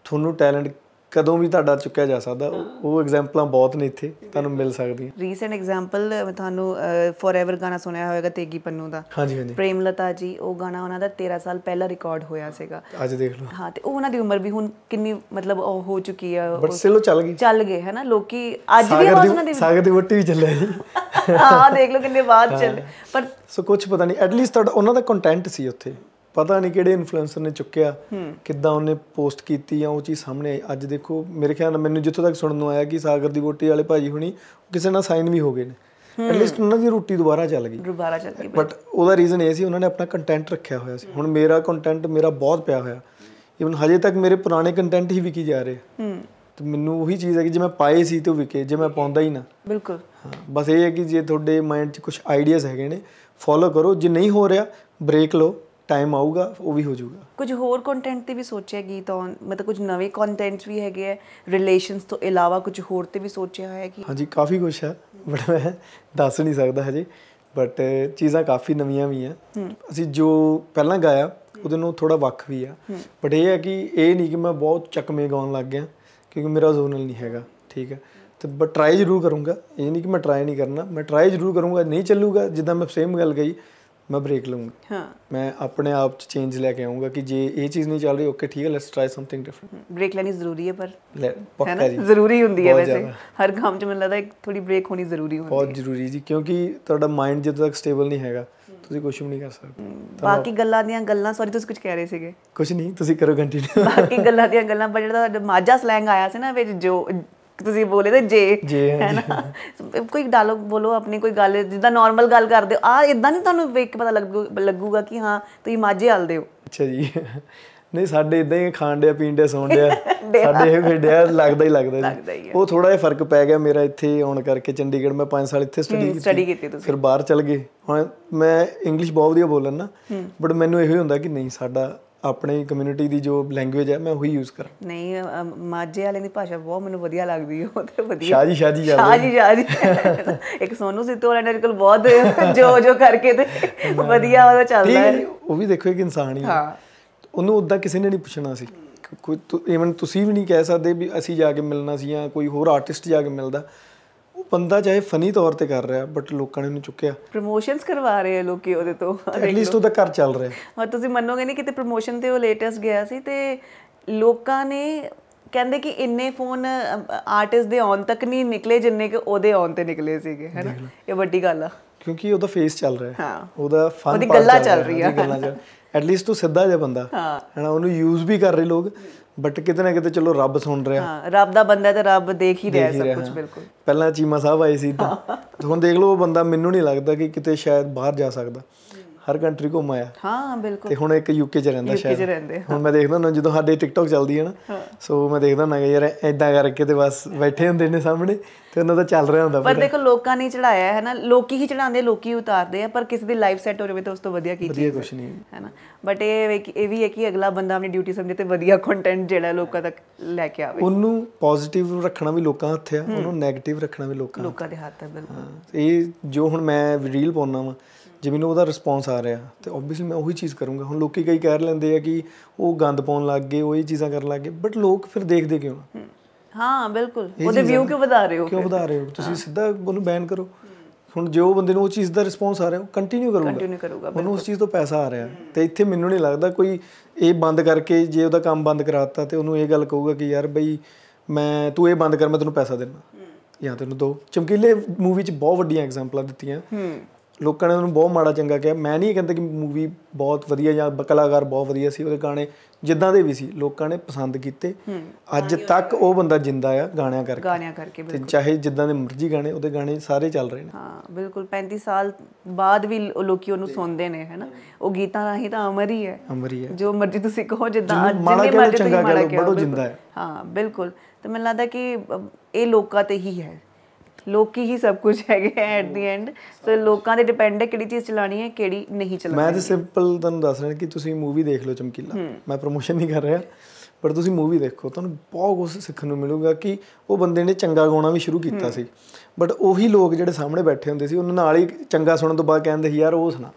ਤੁਹਾਨੂੰ ਟੈਲੈਂਟ ਕਦੋਂ ਵੀ ਤੁਹਾਡਾ ਚੁੱਕਿਆ ਜਾ ਸਕਦਾ ਉਹ ਐਗਜ਼ਾਮਪਲਾਂ ਬਹੁਤ ਨੇ ਇੱਥੇ ਤੁਹਾਨੂੰ ਮਿਲ ਸਕਦੀਆਂ ਰੀਸੈਂਟ ਐਗਜ਼ਾਮਪਲ ਤੁਹਾਨੂੰ ਫੋਰਐਵਰ ਗਾਣਾ ਸੁਣਿਆ ਹੋਵੇਗਾ ਤੇਗੀ ਪੰਨੂ ਦਾ ਹਾਂਜੀ ਹਾਂਜੀ ਪ੍ਰੇਮ ਲਤਾ ਜੀ ਉਹ ਗਾਣਾ ਉਹਨਾਂ ਦਾ 13 ਸਾਲ ਪਹਿਲਾਂ ਰਿਕਾਰਡ ਹੋਇਆ ਸੀਗਾ ਅੱਜ ਦੇਖ ਲਓ ਹਾਂ ਤੇ ਉਹ ਉਹਨਾਂ ਦੀ ਉਮਰ ਵੀ ਹੁਣ ਕਿੰਨੀ ਮਤਲਬ ਉਹ ਹੋ ਚੁੱਕੀ ਆ ਬਟ ਸਿਲੋ ਚੱਲ ਗਈ ਚੱਲ ਗਏ ਹੈ ਨਾ ਲੋਕੀ ਅੱਜ ਵੀ ਉਹਨਾਂ ਦੀ ਸਾਗਰ ਦੀ ਵੱਟੀ ਵੀ ਚੱਲੇ ਹਾਂ ਦੇਖ ਲਓ ਕਿੰਨੇ ਬਾਅਦ ਚੱਲੇ ਪਰ ਸੋ ਕੁਝ ਪਤਾ ਨਹੀਂ ਐਟਲੀਸਟ ਉਹਨਾਂ ਦਾ ਕੰਟੈਂਟ ਸੀ ਉੱਥੇ ਪਤਾ ਨਹੀਂ ਕਿਹੜੇ ਇਨਫਲੂਐਂਸਰ ਨੇ ਚੁੱਕਿਆ ਕਿੱਦਾਂ ਉਹਨੇ ਪੋਸਟ ਕੀਤੀ ਜਾਂ ਉਹ ਚੀਜ਼ ਸਾਹਮਣੇ ਅੱਜ ਦੇਖੋ ਮੇਰੇ ਖਿਆਲ ਨਾਲ ਮੈਨੂੰ ਜਿੱਥੋਂ ਤੱਕ ਸੁਣਨ ਨੂੰ ਆਇਆ ਕਿ ਸਾਗਰ ਦੀ ਬੋਟੀ ਵਾਲੇ ਭਾਜੀ ਹੁਣੀ ਕਿਸੇ ਨਾਲ ਸਾਈਨ ਵੀ ਹੋ ਗਏ ਨੇ ਐਟਲੀਸਟ ਉਹਨਾਂ ਦੀ ਰੋਟੀ ਦੁਬਾਰਾ ਚੱਲ ਗਈ ਦੁਬਾਰਾ ਚੱਲ ਗਈ ਬਟ ਉਹਦਾ ਰੀਜ਼ਨ ਇਹ ਸੀ ਉਹਨਾਂ ਨੇ ਆਪਣਾ ਕੰਟੈਂਟ ਰੱਖਿਆ ਹੋਇਆ ਸੀ ਹੁਣ ਮੇਰਾ ਕੰਟੈਂਟ ਮੇਰਾ ਬਹੁਤ ਪਿਆ ਹੋਇਆ ਇਵਨ ਹਜੇ ਤੱਕ ਮੇਰੇ ਪੁਰਾਣੇ ਕੰਟੈਂਟ ਹੀ ਵਿਕੀ ਜਾ ਰਹੇ ਹੂੰ ਤੇ ਮੈਨੂੰ ਉਹੀ ਚੀਜ਼ ਹੈ ਕਿ ਜੇ ਮੈਂ ਪਾਏ ਸੀ ਤੇ ਵਿਕੇ ਜੇ ਮੈਂ ਪਾਉਂਦਾ ਹੀ ਨਾ ਬਿਲਕੁਲ ਬਸ ਇਹ ਹੈ ਕਿ ਜੇ ਤੁਹਾਡੇ ਮਾਈਂਡ 'ਚ ਕੁਝ ਆਈਡੀਆਜ਼ ਹੈਗੇ ਨੇ ਫੋਲੋ ਕਰੋ ਜੇ ਨਹੀਂ ਹੋ ਰਿਹਾ ਬ੍ਰੇਕ ਲਓ ਟਾਈਮ ਆਊਗਾ ਉਹ ਵੀ ਹੋ ਜਾਊਗਾ ਕੁਝ ਹੋਰ ਕੰਟੈਂਟ ਤੇ ਵੀ ਸੋਚਿਆ ਗੀਤ ਔਨ ਮਤਲਬ ਕੁਝ ਨਵੇਂ ਕੰਟੈਂਟਸ ਵੀ ਹੈਗੇ ਆ ਰਿਲੇਸ਼ਨਸ ਤੋਂ ਇਲਾਵਾ ਕੁਝ ਹੋਰ ਤੇ ਵੀ ਸੋਚਿਆ ਹੋਇਆ ਕਿ ਹਾਂਜੀ ਕਾਫੀ ਕੁਝ ਹੈ ਬਟ ਮੈਂ ਦੱਸ ਨਹੀਂ ਸਕਦਾ ਹਜੇ ਬਟ ਚੀਜ਼ਾਂ ਕਾਫੀ ਨਵੀਆਂ ਵੀ ਆ ਅਸੀਂ ਜੋ ਪਹਿਲਾਂ ਗਾਇਆ ਉਹਦੇ ਨਾਲੋਂ ਥੋੜਾ ਵੱਖ ਵੀ ਆ ਬਟ ਇਹ ਹੈ ਕਿ ਇਹ ਨਹੀਂ ਕਿ ਮੈਂ ਬਹੁਤ ਚੱਕਵੇਂ ਗਾਉਣ ਲੱਗ ਗਿਆ ਕਿਉਂਕਿ ਮੇਰਾ ਜ਼ੋਨਲ ਨਹੀਂ ਹੈਗਾ ਠੀਕ ਹੈ ਤੇ ਬਟ ਟਰਾਈ ਜ਼ਰੂਰ ਕਰੂੰਗਾ ਇਹ ਨਹੀਂ ਕਿ ਮੈਂ ਟਰਾਈ ਨਹੀਂ ਕਰਨਾ ਮੈਂ ਟਰਾਈ ਜ਼ਰੂਰ ਕਰੂੰਗਾ ਨਹੀਂ ਚੱਲੂਗਾ ਜਿੱਦਾਂ ਮੈਂ ਸੇਮ ਗੱਲ ਕਹੀ ਮੈਂ ਬ੍ਰੇਕ ਲਵਾਂਗਾ ਹਾਂ ਮੈਂ ਆਪਣੇ ਆਪ ਚ ਚੇਂਜ ਲੈ ਕੇ ਆਉਂਗਾ ਕਿ ਜੇ ਇਹ ਚੀਜ਼ ਨਹੀਂ ਚੱਲ ਰਹੀ ਓਕੇ ਠੀਕ ਹੈ let's try something different break ਲੈਣੀ ਜ਼ਰੂਰੀ ਹੈ ਪਰ ਪੱਕਾ ਜੀ ਜ਼ਰੂਰੀ ਹੁੰਦੀ ਹੈ ਵੈਸੇ ਹਰ ਕੰਮ ਚ ਮੈਨੂੰ ਲੱਗਦਾ ਇੱਕ ਥੋੜੀ ਬ੍ਰੇਕ ਹੋਣੀ ਜ਼ਰੂਰੀ ਹੁੰਦੀ ਹੈ ਬਹੁਤ ਜ਼ਰੂਰੀ ਜੀ ਕਿਉਂਕਿ ਤੁਹਾਡਾ ਮਾਈਂਡ ਜਦ ਤੱਕ ਸਟੇਬਲ ਨਹੀਂ ਹੈਗਾ ਤੁਸੀਂ ਕੁਝ ਵੀ ਨਹੀਂ ਕਰ ਸਕਦੇ ਬਾਕੀ ਗੱਲਾਂ ਦੀਆਂ ਗੱਲਾਂ ਸੌਰੀ ਤੁਸੀਂ ਕੁਝ ਕਹਿ ਰਹੇ ਸੀਗੇ ਕੁਝ ਨਹੀਂ ਤੁਸੀਂ ਕਰੋ ਕੰਟੀਨਿਊ ਬਾਕੀ ਗੱਲਾਂ ਦੀਆਂ ਗੱਲਾਂ ਪਰ ਜਿਹੜਾ ਤੁਹਾਡਾ ਮਾਝਾ ਸਲੈਂਗ ਆਇਆ ਸੀ ਨਾ ਵਿੱਚ ਜੋ ਤੁਸੀਂ ਬੋਲੇ ਤੇ ਜੇ ਜੇ ਹੈ ਨਾ ਕੋਈ ਡਾਇਲੋਗ ਬੋਲੋ ਆਪਣੀ ਕੋਈ ਗੱਲ ਜਿੱਦਾਂ ਨਾਰਮਲ ਗੱਲ ਕਰਦੇ ਆ ਇਦਾਂ ਨਹੀਂ ਤੁਹਾਨੂੰ ਵੇਖ ਕੇ ਪਤਾ ਲੱਗੂਗਾ ਕਿ ਹਾਂ ਤੁਸੀਂ ਮਾਝੇ ਹਲਦੇ ਹੋ ਅੱਛਾ ਜੀ ਨਹੀਂ ਸਾਡੇ ਇਦਾਂ ਹੀ ਖਾਂਦੇ ਆ ਪੀਂਦੇ ਡਿਆ ਆ <laughs> ਸਾਡੇ ਇਹ ਖੇਡਿਆ ਲੱਗਦਾ ਹੀ ਲੱਗਦਾ ਜੀ ਉਹ ਥੋੜਾ ਜਿਹਾ ਫਰਕ ਪੈ ਗਿਆ ਮੇਰਾ ਇੱਥੇ ਆਉਣ ਕਰਕੇ ਚੰਡੀਗੜ੍ਹ ਮੈਂ 5 ਸਾਲ ਇੱਥੇ ਸਟੱਡੀ ਕੀਤੀ ਸਟੱਡੀ ਕੀਤੀ ਤੁਸੀਂ ਫਿਰ ਬਾਹਰ ਚਲ ਗਏ ਹੁਣ ਮੈਂ ਇੰਗਲਿਸ਼ ਬਹੁਤ ਵਧੀਆ ਬੋਲਣਾ ਬਟ ਮੈਨੂੰ ਇਹੋ ਹੀ ਹੁੰਦਾ ਕਿ ਨਹੀਂ ਸਾਡਾ ਆਪਣੀ ਕਮਿਊਨਿਟੀ ਦੀ ਜੋ ਲੈਂਗੁਏਜ ਹੈ ਮੈਂ ਉਹੀ ਯੂਜ਼ ਕਰਾਂ ਨਹੀਂ ਮਾਝੇ ਵਾਲੇ ਦੀ ਭਾਸ਼ਾ ਬਹੁਤ ਮੈਨੂੰ ਵਧੀਆ ਲੱਗਦੀ ਹੈ ਉਹ ਤੇ ਵਧੀਆ ਸ਼ਾਜੀ ਸ਼ਾਜੀ ਜਾਂਦੇ ਸ਼ਾਜੀ ਸ਼ਾਜੀ ਇੱਕ ਸੋਨੂ ਸਿੱਤੂ ਵਾਲਾ ਦੇ ਕੋਲ ਬਹੁਤ ਜੋ ਜੋ ਕਰਕੇ ਤੇ ਵਧੀਆ ਉਹਦਾ ਚੱਲਦਾ ਹੈ ਉਹ ਵੀ ਦੇਖੋ ਇੱਕ ਇਨਸਾਨ ਹੀ ਹਾਂ ਉਹਨੂੰ ਉਦਾਂ ਕਿਸੇ ਨੇ ਨਹੀਂ ਪੁੱਛਣਾ ਸੀ ਕੋਈ ਇਵਨ ਤੁਸੀਂ ਵੀ ਨਹੀਂ ਕਹਿ ਸਕਦੇ ਵੀ ਅਸੀਂ ਜਾ ਕੇ ਮਿਲਣਾ ਸੀ ਜਾਂ ਕੋਈ ਹੋਰ ਆਰਟਿਸਟ ਜਾ ਕੇ ਮਿਲਦਾ ਬੰਦਾ ਚਾਹੇ ਫਨੀ ਤੌਰ ਤੇ ਕਰ ਰਿਹਾ ਬਟ ਲੋਕਾਂ ਨੇ ਉਹਨੂੰ ਚੁੱਕਿਆ ਪ੍ਰੋਮੋਸ਼ਨਸ ਕਰਵਾ ਰਹੇ ਆ ਲੋਕੀ ਉਹਦੇ ਤੋਂ ਐਟਲੀਸਟ ਉਹਦਾ ਘਰ ਚੱਲ ਰਿਹਾ ਹਾਂ ਤੁਸੀਂ ਮੰਨੋਗੇ ਨਹੀਂ ਕਿਤੇ ਪ੍ਰੋਮੋਸ਼ਨ ਤੇ ਉਹ ਲੇਟੈਸਟ ਗਿਆ ਸੀ ਤੇ ਲੋਕਾਂ ਨੇ ਕਹਿੰਦੇ ਕਿ ਇੰਨੇ ਫੋਨ ਆਰਟਿਸਟ ਦੇ ਔਨ ਤੱਕ ਨਹੀਂ ਨਿਕਲੇ ਜਿੰਨੇ ਕਿ ਉਹਦੇ ਔਨ ਤੇ ਨਿਕਲੇ ਸੀਗੇ ਹੈਨਾ ਇਹ ਵੱਡੀ ਗੱਲ ਆ ਕਿਉਂਕਿ ਉਹਦਾ ਫੇਸ ਚੱਲ ਰਿਹਾ ਹਾਂ ਉਹਦਾ ਫਨ ਉਹਦੀ ਗੱਲਾਂ ਚੱਲ ਰਹੀ ਆ ਐਟਲੀਸਟ ਉਹ ਸਿੱਧਾ ਜਿਹਾ ਬੰਦਾ ਹਾਂ ਹੈਨਾ ਉਹਨੂੰ ਯੂਜ਼ ਵੀ ਕਰ ਰਹੇ ਲੋਕ ਬਟ ਕਿਤੇ ਨਾ ਕਿਤੇ ਚਲੋ ਰੱਬ ਸੁਣ ਰਿਹਾ ਹਾਂ ਰੱਬ ਦਾ ਬੰਦਾ ਤੇ ਰੱਬ ਦੇਖ ਹੀ ਰਿਹਾ ਸਭ ਕੁਝ ਬਿਲਕੁਲ ਪਹਿਲਾਂ ਚੀਮਾ ਸਾਹਿਬ ਆਏ ਸੀ ਤਾਂ ਹੁਣ ਦੇਖ ਲਓ ਉਹ ਬੰਦਾ ਮੈਨੂੰ ਨਹੀਂ ਲੱਗਦਾ ਕਿ ਕਿਤੇ ਸ਼ਾਇਦ ਬਾਹਰ ਜਾ ਸਕਦਾ ਹਰ ਕੰਟਰੀ ਮਾਇਆ ਹਾਂ ਬਿਲਕੁਲ ਤੇ ਹੁਣ ਇੱਕ ਯੂਕੇ 'ਚ ਰਹਿੰਦਾ ਸ਼ਾਇਦ ਯੂਕੇ 'ਚ ਰਹਿੰਦੇ ਹੁਣ ਮੈਂ ਦੇਖਦਾ ਹਾਂ ਜਦੋਂ ਸਾਡੇ ਟਿਕਟੌਕ ਚੱਲਦੀ ਹੈ ਨਾ ਸੋ ਮੈਂ ਦੇਖਦਾ ਨਾ ਯਾਰ ਐਦਾਂ ਕਰਕੇ ਤੇ ਬਸ ਬੈਠੇ ਹੁੰਦੇ ਨੇ ਸਾਹਮਣੇ ਤੇ ਉਹਨਾਂ ਦਾ ਚੱਲ ਰਿਹਾ ਹੁੰਦਾ ਪਰ ਦੇਖੋ ਲੋਕਾਂ ਨੇ ਚੜਾਇਆ ਹੈ ਨਾ ਲੋਕੀ ਹੀ ਚੜਾਉਂਦੇ ਲੋਕੀ ਉਤਾਰਦੇ ਆ ਪਰ ਕਿਸੇ ਦੀ ਲਾਈਫ ਸੈੱਟ ਹੋ ਜਾਵੇ ਤਾਂ ਉਸ ਤੋਂ ਵਧੀਆ ਕੀ ਚੀਜ਼ ਵਧੀਆ ਕੁਝ ਨਹੀਂ ਹੈ ਨਾ ਬਟ ਇਹ ਇਹ ਵੀ ਹੈ ਕਿ ਅਗਲਾ ਬੰਦਾ ਆਪਣੀ ਡਿਊਟੀ ਸਮਝੇ ਤੇ ਵਧੀਆ ਕੰਟੈਂਟ ਜਿਹੜਾ ਲੋਕਾਂ ਤੱਕ ਲੈ ਕੇ ਆਵੇ ਉਹਨੂੰ ਪੋਜ਼ਿਟਿਵ ਰੱਖਣਾ ਵੀ ਲੋਕਾਂ ਹੱਥ ਆ ਉਹਨੂੰ ਨੈਗੇਟਿਵ ਰੱਖਣਾ ਵੀ ਲੋਕਾਂ ਲੋਕਾਂ ਦੇ ਹੱਥ ਆ ਬਿਲਕੁਲ ਇਹ ਜੋ ਹੁਣ ਮੈਂ ਰੀਲ ਪਾਉਣਾ ਵਾ ਜੇ ਮੈਨੂੰ ਉਹਦਾ ਰਿਸਪੌਂਸ ਆ ਰਿਹਾ ਤੇ ਆਬਵੀਅਸਲੀ ਮੈਂ ਉਹੀ ਚੀਜ਼ ਕਰੂੰਗਾ ਹੁਣ ਲੋਕੀ ਕਈ ਕਹਿ ਲੈਂਦੇ ਆ ਕਿ ਉਹ ਗੰਦ ਪਾਉਣ ਲੱਗ ਗਏ ਉਹ ਇਹ ਚੀਜ਼ਾਂ ਕਰਨ ਲੱਗ ਗਏ ਬਟ ਲੋਕ ਫਿਰ ਦੇਖਦੇ ਕਿਉਂ ਹਾਂ ਬਿਲਕੁਲ ਉਹਦੇ ਵਿਊ ਕਿਉਂ ਵਧਾ ਰਹੇ ਹੋ ਕਿਉਂ ਵਧਾ ਰਹੇ ਹੋ ਤੁਸੀਂ ਸਿੱਧਾ ਉਹਨੂੰ ਬੈਨ ਕਰੋ ਹੁਣ ਜੇ ਉਹ ਬੰਦੇ ਨੂੰ ਉਹ ਚੀਜ਼ ਦਾ ਰਿਸਪੌਂਸ ਆ ਰਿਹਾ ਉਹ ਕੰਟੀਨਿਊ ਕਰੂਗਾ ਕੰਟੀਨਿਊ ਕਰੂਗਾ ਉਹਨੂੰ ਉਸ ਚੀਜ਼ ਤੋਂ ਪੈਸਾ ਆ ਰਿਹਾ ਤੇ ਇੱਥੇ ਮੈਨੂੰ ਨਹੀਂ ਲੱਗਦਾ ਕੋਈ ਇਹ ਬੰਦ ਕਰਕੇ ਜੇ ਉਹਦਾ ਕੰਮ ਬੰਦ ਕਰਾਤਾ ਤੇ ਉਹਨੂੰ ਇਹ ਗੱਲ ਕਹੂਗਾ ਕਿ ਯਾਰ ਬਈ ਮੈਂ ਤੂੰ ਇਹ ਬੰਦ ਕਰ ਮੈਂ ਤੈਨੂੰ ਪੈਸਾ ਦੇਣਾ ਜਾਂ ਤੈਨੂੰ ਦੋ ਚਮਕੀਲੇ ਮੂਵੀ 'ਚ ਬਹੁਤ ਵੱਡੀਆਂ ਐਗਜ਼ਾਮਪਲਾਂ ਦਿੱਤੀਆਂ ਲੋਕਾਂ ਨੇ ਉਹਨੂੰ ਬਹੁਤ ਮਾੜਾ ਚੰਗਾ ਕਿਹਾ ਮੈਂ ਨਹੀਂ ਕਹਿੰਦਾ ਕਿ ਮੂਵੀ ਬਹੁਤ ਵਧੀਆ ਜਾਂ ਕਲਾਕਾਰ ਬਹੁਤ ਵਧੀਆ ਸੀ ਉਹਦੇ ਗਾਣੇ ਜਿੱਦਾਂ ਦੇ ਵੀ ਸੀ ਲੋਕਾਂ ਨੇ ਪਸੰਦ ਕੀਤੇ ਅੱਜ ਤੱਕ ਉਹ ਬੰਦਾ ਜਿੰਦਾ ਆ ਗਾਣਿਆਂ ਕਰਕੇ ਗਾਣਿਆਂ ਕਰਕੇ ਤੇ ਚਾਹੇ ਜਿੱਦਾਂ ਦੇ ਮਰਜ਼ੀ ਗਾਣੇ ਉਹਦੇ ਗਾਣੇ ਸਾਰੇ ਚੱਲ ਰਹੇ ਨੇ ਹਾਂ ਬਿਲਕੁਲ 35 ਸਾਲ ਬਾਅਦ ਵੀ ਲੋਕੀ ਉਹਨੂੰ ਸੁਣਦੇ ਨੇ ਹੈਨਾ ਉਹ ਗੀਤਾਂ ਰਾਹੀਂ ਤਾਂ ਅਮਰ ਹੀ ਹੈ ਅਮਰ ਹੀ ਹੈ ਜੋ ਮਰਜ਼ੀ ਤੁਸੀਂ ਕਹੋ ਜਿੱਦਾਂ ਅੱਜ ਜਿੰਨੇ ਮਰਜ਼ੀ ਤੁਸੀਂ ਮਾੜਾ ਕਿਹਾ ਬੜਾ ਜਿੰਦਾ ਹੈ ਹਾਂ ਬਿਲਕੁਲ ਤੇ ਮੈਨੂੰ ਲੱਗਦਾ ਕਿ ਇਹ ਲੋਕਾਂ ਤੇ ਹੀ ਹੈ ਲੋਕੀ ਹੀ ਸਭ ਕੁਝ ਹੈਗੇ ਐਟ ਦੀ ਐਂਡ ਸੋ ਲੋਕਾਂ ਦੇ ਡਿਪੈਂਡ ਹੈ ਕਿਹੜੀ ਚੀਜ਼ ਚਲਾਣੀ ਹੈ ਕਿਹੜੀ ਨਹੀਂ ਚਲਾਣੀ ਮੈਂ ਤਾਂ ਸਿੰਪਲ ਤੁਹਾਨੂੰ ਦੱਸ ਰਿਹਾ ਕਿ ਤੁਸੀਂ ਮੂਵੀ ਦੇਖ ਲਓ ਚਮਕੀਲਾ ਮੈਂ ਪ੍ਰੋਮੋਸ਼ਨ ਨਹੀਂ ਕਰ ਰਿਹਾ ਪਰ ਤੁਸੀਂ ਮੂਵੀ ਦੇਖੋ ਤੁਹਾਨੂੰ ਬਹੁਤ ਕੁਝ ਸਿੱਖਣ ਨੂੰ ਮਿਲੂਗਾ ਕਿ ਉਹ ਬੰਦੇ ਨੇ ਚੰਗਾ ਗਾਉਣਾ ਵੀ ਸ਼ੁਰੂ ਕੀਤਾ ਸੀ ਬਟ ਉਹੀ ਲੋਕ ਜਿਹੜੇ ਸਾਹਮਣੇ ਬੈਠੇ ਹੁੰਦੇ ਸੀ ਉਹਨਾਂ ਨਾਲ ਹੀ ਚੰਗਾ ਸੁਣਨ ਤੋਂ ਬਾਅਦ ਕਹਿੰਦੇ ਯਾਰ ਉਹ ਸੁਣਾ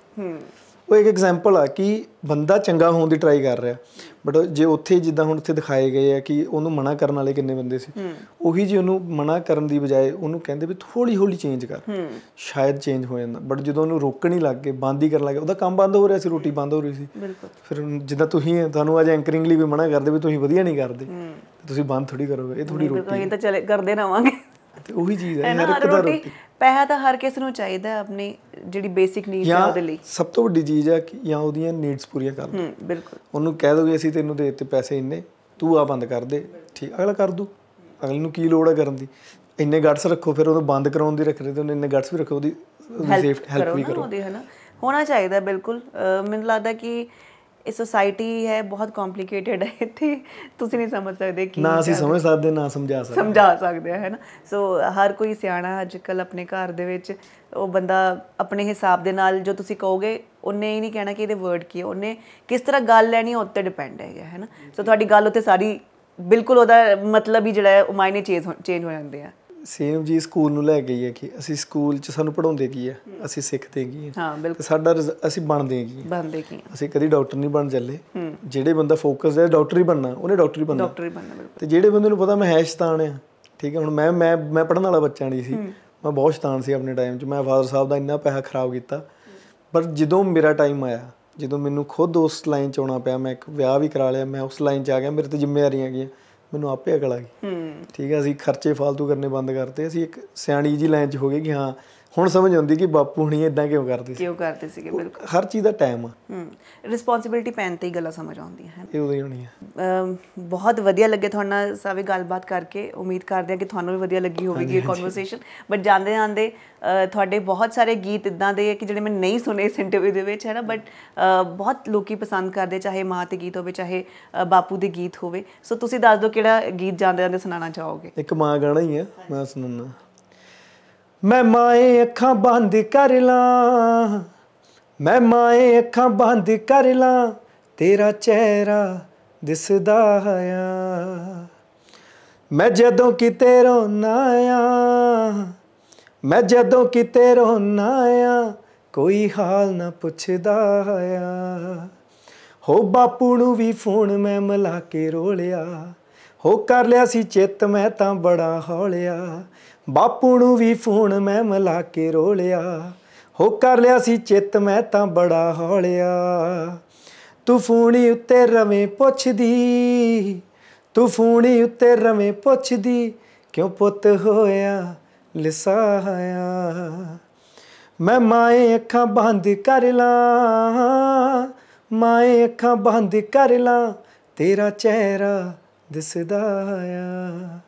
ਉਹ ਇੱਕ ਐਗਜ਼ਾਮਪਲ ਆ ਕਿ ਬੰਦਾ ਚੰਗਾ ਹੋਣ ਦੀ ਟਰਾਈ ਕਰ ਰਿਹਾ ਬਟ ਜੇ ਉੱਥੇ ਜਿੱਦਾਂ ਹੁਣ ਉੱਥੇ ਦਿਖਾਏ ਗਏ ਆ ਕਿ ਉਹਨੂੰ ਮਨਾ ਕਰਨ ਵਾਲੇ ਕਿੰਨੇ ਬੰਦੇ ਸੀ ਉਹੀ ਜੇ ਉਹਨੂੰ ਮਨਾ ਕਰਨ ਦੀ ਬਜਾਏ ਉਹਨੂੰ ਕਹਿੰਦੇ ਵੀ ਥੋੜੀ ਹੌਲੀ ਚੇਂਜ ਕਰ ਸ਼ਾਇਦ ਚੇਂਜ ਹੋ ਜਾਂਦਾ ਬਟ ਜਦੋਂ ਉਹਨੂੰ ਰੋਕਣ ਹੀ ਲੱਗ ਗਏ ਬੰਦ ਹੀ ਕਰਨ ਲੱਗੇ ਉਹਦਾ ਕੰਮ ਬੰਦ ਹੋ ਰਿਹਾ ਸੀ ਰੋਟੀ ਬੰਦ ਹੋ ਰਹੀ ਸੀ ਫਿਰ ਜਿੱਦਾਂ ਤੁਸੀਂ ਤੁਹਾਨੂੰ ਅਜ ਐਂਕਰਿੰਗ ਲਈ ਵੀ ਮਨਾ ਕਰਦੇ ਵੀ ਤੁਸੀਂ ਵਧੀਆ ਨਹੀਂ ਕਰਦੇ ਤੁਸੀਂ ਬੰਦ ਥੋੜੀ ਕਰੋਗੇ ਇਹ ਥੋੜੀ ਰੋਟੀ ਇਹ ਤਾਂ ਚਲੇ ਕਰਦੇ ਰਵਾਂਗੇ ਉਹੀ ਚੀਜ਼ ਹੈ ਹਰ ਇੱਕ ਦਾ ਰੋਟੀ ਪੈਸਾ ਤਾਂ ਹਰ ਕਿਸ ਨੂੰ ਚਾਹੀਦਾ ਆਪਣੀ ਜਿਹੜੀ ਬੇਸਿਕ ਨੀਡਸ ਆ ਉਹਦੇ ਲਈ ਸਭ ਤੋਂ ਵੱਡੀ ਚੀਜ਼ ਆ ਕਿ ਜਾਂ ਉਹਦੀਆਂ ਨੀਡਸ ਪੂਰੀਆਂ ਕਰ ਹੂੰ ਬਿਲਕੁਲ ਉਹਨੂੰ ਕਹਿ ਦੋਗੇ ਅਸੀਂ ਤੈਨੂੰ ਦੇ ਦਿੱਤੇ ਪੈਸੇ ਇੰਨੇ ਤੂੰ ਆ ਬੰਦ ਕਰ ਦੇ ਠੀਕ ਅਗਲਾ ਕਰ ਦੂ ਅਗਲੇ ਨੂੰ ਕੀ ਲੋੜ ਆ ਕਰਨ ਦੀ ਇੰਨੇ ਗੱਡਸ ਰੱਖੋ ਫਿਰ ਉਹਨੂੰ ਬੰਦ ਕਰਾਉਣ ਦੀ ਰੱਖ ਰਹੇ ਤੇ ਉਹਨੇ ਇੰਨੇ ਗੱਡਸ ਵੀ ਰੱਖੋ ਉਹਦੀ ਸੇਫ ਹੈਲਪ ਵੀ ਕਰੋ ਹੋਣਾ ਚਾਹੀਦਾ ਬਿਲਕੁਲ ਮੈਨੂੰ ਲੱਗਦਾ ਕਿ ਇਹ ਸੋਸਾਇਟੀ ਹੈ ਬਹੁਤ ਕੰਪਲਿਕੇਟਿਡ ਹੈ ਇੱਥੇ ਤੁਸੀਂ ਨਹੀਂ ਸਮਝ ਸਕਦੇ ਕੀ ਨਾ ਅਸੀਂ ਸਮਝ ਸਕਦੇ ਨਾ ਸਮਝਾ ਸਕਦੇ ਸਮਝਾ ਸਕਦੇ ਹੈ ਨਾ ਸੋ ਹਰ ਕੋਈ ਸਿਆਣਾ ਅੱਜ ਕੱਲ ਆਪਣੇ ਘਰ ਦੇ ਵਿੱਚ ਉਹ ਬੰਦਾ ਆਪਣੇ ਹਿਸਾਬ ਦੇ ਨਾਲ ਜੋ ਤੁਸੀਂ ਕਹੋਗੇ ਉਹਨੇ ਹੀ ਨਹੀਂ ਕਹਿਣਾ ਕਿ ਇਹਦੇ ਵਰਡ ਕੀ ਹੈ ਉਹਨੇ ਕਿਸ ਤਰ੍ਹਾਂ ਗੱਲ ਲੈਣੀ ਉਹ ਉੱਤੇ ਡਿਪੈਂਡ ਹੈਗਾ ਹੈ ਨਾ ਸੋ ਤੁਹਾਡੀ ਗੱਲ ਉੱਤੇ ਸਾਰੀ ਬਿਲਕੁਲ ਉਹਦਾ ਮਤਲਬ ਹੀ ਜਿਹੜਾ ਹੈ ਉਹ ਮਾਇਨੇ ਚੇਂਜ ਹੋ ਜਾਂਦੇ ਆ ਸੇਮ ਜੀ ਸਕੂਲ ਨੂੰ ਲੈ ਗਈ ਹੈ ਕਿ ਅਸੀਂ ਸਕੂਲ ਚ ਸਾਨੂੰ ਪੜਾਉਂਦੇ ਕੀ ਹੈ ਅਸੀਂ ਸਿੱਖਦੇ ਕੀ ਹੈ ਹਾਂ ਬਿਲਕੁਲ ਸਾਡਾ ਅਸੀਂ ਬਣਦੇ ਕੀ ਬਣਦੇ ਕੀ ਅਸੀਂ ਕਦੀ ਡਾਕਟਰ ਨਹੀਂ ਬਣ ਚੱਲੇ ਜਿਹੜੇ ਬੰਦਾ ਫੋਕਸ ਹੈ ਡਾਕਟਰ ਹੀ ਬਣਨਾ ਉਹਨੇ ਡਾਕਟਰ ਹੀ ਬਣਨਾ ਡਾਕਟਰ ਹੀ ਬਣਨਾ ਬਿਲਕੁਲ ਤੇ ਜਿਹੜੇ ਬੰਦੇ ਨੂੰ ਪਤਾ ਮੈਂ ਹੈ ਆ ਠੀਕ ਹੈ ਹੁਣ ਮੈਂ ਮੈਂ ਮੈਂ ਪੜਨ ਵਾਲਾ ਬੱਚਾ ਨਹੀਂ ਸੀ ਮੈਂ ਬਹੁਤ ਸ਼ੈਤਾਨ ਸੀ ਆਪਣੇ ਟਾਈਮ 'ਚ ਮੈਂ ਫਾਦਰ ਸਾਹਿਬ ਦਾ ਇੰਨਾ ਪੈਸਾ ਖਰਾਬ ਕੀਤਾ ਪਰ ਜਦੋਂ ਮੇਰਾ ਟਾਈਮ ਆਇਆ ਜਦੋਂ ਮੈਨੂੰ ਖੁਦ ਉਸ ਲਾਈਨ 'ਚ ਆਉਣਾ ਪਿਆ ਮੈਂ ਇੱਕ ਵਿਆਹ ਵੀ ਕਰਾ ਲਿਆ ਮੈਂ ਉਸ ਲਾਈਨ 'ਚ ਆ ਗਿਆ ਮੇਰੇ ਤੇ ਜ਼ਿੰਮੇਵਾਰੀਆਂ ਆ ਗਈਆਂ ਮੈਨੂੰ ਆਪੇ ਅਕਲ ਆ ਗਈ ਠੀਕ ਹੈ ਅਸੀਂ ਖਰਚੇ ਫालतू ਕਰਨੇ ਬੰਦ ਕਰਤੇ ਅਸੀਂ ਇੱਕ ਸਿਆਣੀ ਜੀ ਲਾਈਨ 'ਚ ਹੋ ਗਏ ਕਿ ਹਾਂ ਹੁਣ ਸਮਝ ਆਉਂਦੀ ਕਿ ਬਾਪੂ ਹਣੀ ਇਦਾਂ ਕਿਉਂ ਕਰਦੇ ਸੀ ਕਿਉਂ ਕਰਦੇ ਸੀਗੇ ਬਿਲਕੁਲ ਹਰ ਚੀਜ਼ ਦਾ ਟਾਈਮ ਹੂੰ ਰਿਸਪੌਂਸਿਬਿਲਟੀ ਪੈਣ ਤੇ ਹੀ ਗੱਲਾਂ ਸਮਝ ਆਉਂਦੀਆਂ ਹਨ ਇਹ ਉਦੋਂ ਹੀ ਆ ਬਹੁਤ ਵਧੀਆ ਲੱਗੇ ਤੁਹਾਨੂੰ ਨਾਲ ਗੱਲਬਾਤ ਕਰਕੇ ਉਮੀਦ ਕਰਦੇ ਆ ਕਿ ਤੁਹਾਨੂੰ ਵੀ ਵਧੀਆ ਲੱਗੀ ਹੋਵੇਗੀ ਇਹ ਕਨਵਰਸੇਸ਼ਨ ਬਟ ਜਾਂਦੇ ਜਾਂਦੇ ਤੁਹਾਡੇ ਬਹੁਤ ਸਾਰੇ ਗੀਤ ਇਦਾਂ ਦੇ ਕਿ ਜਿਹੜੇ ਮੈਂ ਨਹੀਂ ਸੁਨੇ ਇਸ ਇੰਟਰਵਿਊ ਦੇ ਵਿੱਚ ਹੈ ਨਾ ਬਟ ਬਹੁਤ ਲੋਕੀ ਪਸੰਦ ਕਰਦੇ ਚਾਹੇ ਮਾਂ ਤੇ ਗੀਤ ਹੋਵੇ ਚਾਹੇ ਬਾਪੂ ਦੇ ਗੀਤ ਹੋਵੇ ਸੋ ਤੁਸੀਂ ਦੱਸ ਦਿਓ ਕਿਹੜਾ ਗੀਤ ਜਾਂਦੇ ਜਾਂਦੇ ਸੁਣਾਉਣਾ ਚਾਹੋਗੇ ਇੱਕ ਮਾਂ ਗਾਣਾ ਹੀ ਆ ਮੈਂ ਸੁਣਾਉਣਾ ਮੈਂ ਮਾਏ ਅੱਖਾਂ ਬੰਦ ਕਰ ਲਾਂ ਮੈਂ ਮਾਏ ਅੱਖਾਂ ਬੰਦ ਕਰ ਲਾਂ ਤੇਰਾ ਚਿਹਰਾ ਦਿਸਦਾ ਆ ਮੈਂ ਜਦੋਂ ਕਿਤੇ ਰੋਣਾ ਆ ਮੈਂ ਜਦੋਂ ਕਿਤੇ ਰੋਣਾ ਆ ਕੋਈ ਹਾਲ ਨਾ ਪੁੱਛਦਾ ਆ ਹੋ ਬਾਪੂ ਨੂੰ ਵੀ ਫੋਨ ਮੈਂ ਮਲਾ ਕੇ ਰੋਲਿਆ ਹੋ ਕਰ ਲਿਆ ਸੀ ਚਿੱਤ ਮੈਂ ਤਾਂ ਬੜਾ ਹੌਲਿਆ ਬਾਪੂ ਨੂੰ ਵੀ ਫੋਨ ਮੈਂ ਮਲਾ ਕੇ ਰੋਲਿਆ ਹੋ ਕਰ ਲਿਆ ਸੀ ਚਿੱਤ ਮੈਂ ਤਾਂ ਬੜਾ ਹੌਲਿਆ ਤੂੰ ਫੂਣੀ ਉੱਤੇ ਰਵੇਂ ਪੁੱਛਦੀ ਤੂੰ ਫੂਣੀ ਉੱਤੇ ਰਵੇਂ ਪੁੱਛਦੀ ਕਿਉਂ ਪੁੱਤ ਹੋਇਆ ਲਿਸਾਇਆ ਮੈਂ ਮਾਏ ਅੱਖਾਂ ਬੰਦ ਕਰ ਲਾਂ ਮਾਏ ਅੱਖਾਂ ਬੰਦ ਕਰ ਲਾਂ ਤੇਰਾ ਚਿਹਰਾ ਦਿਸਦਾ ਆ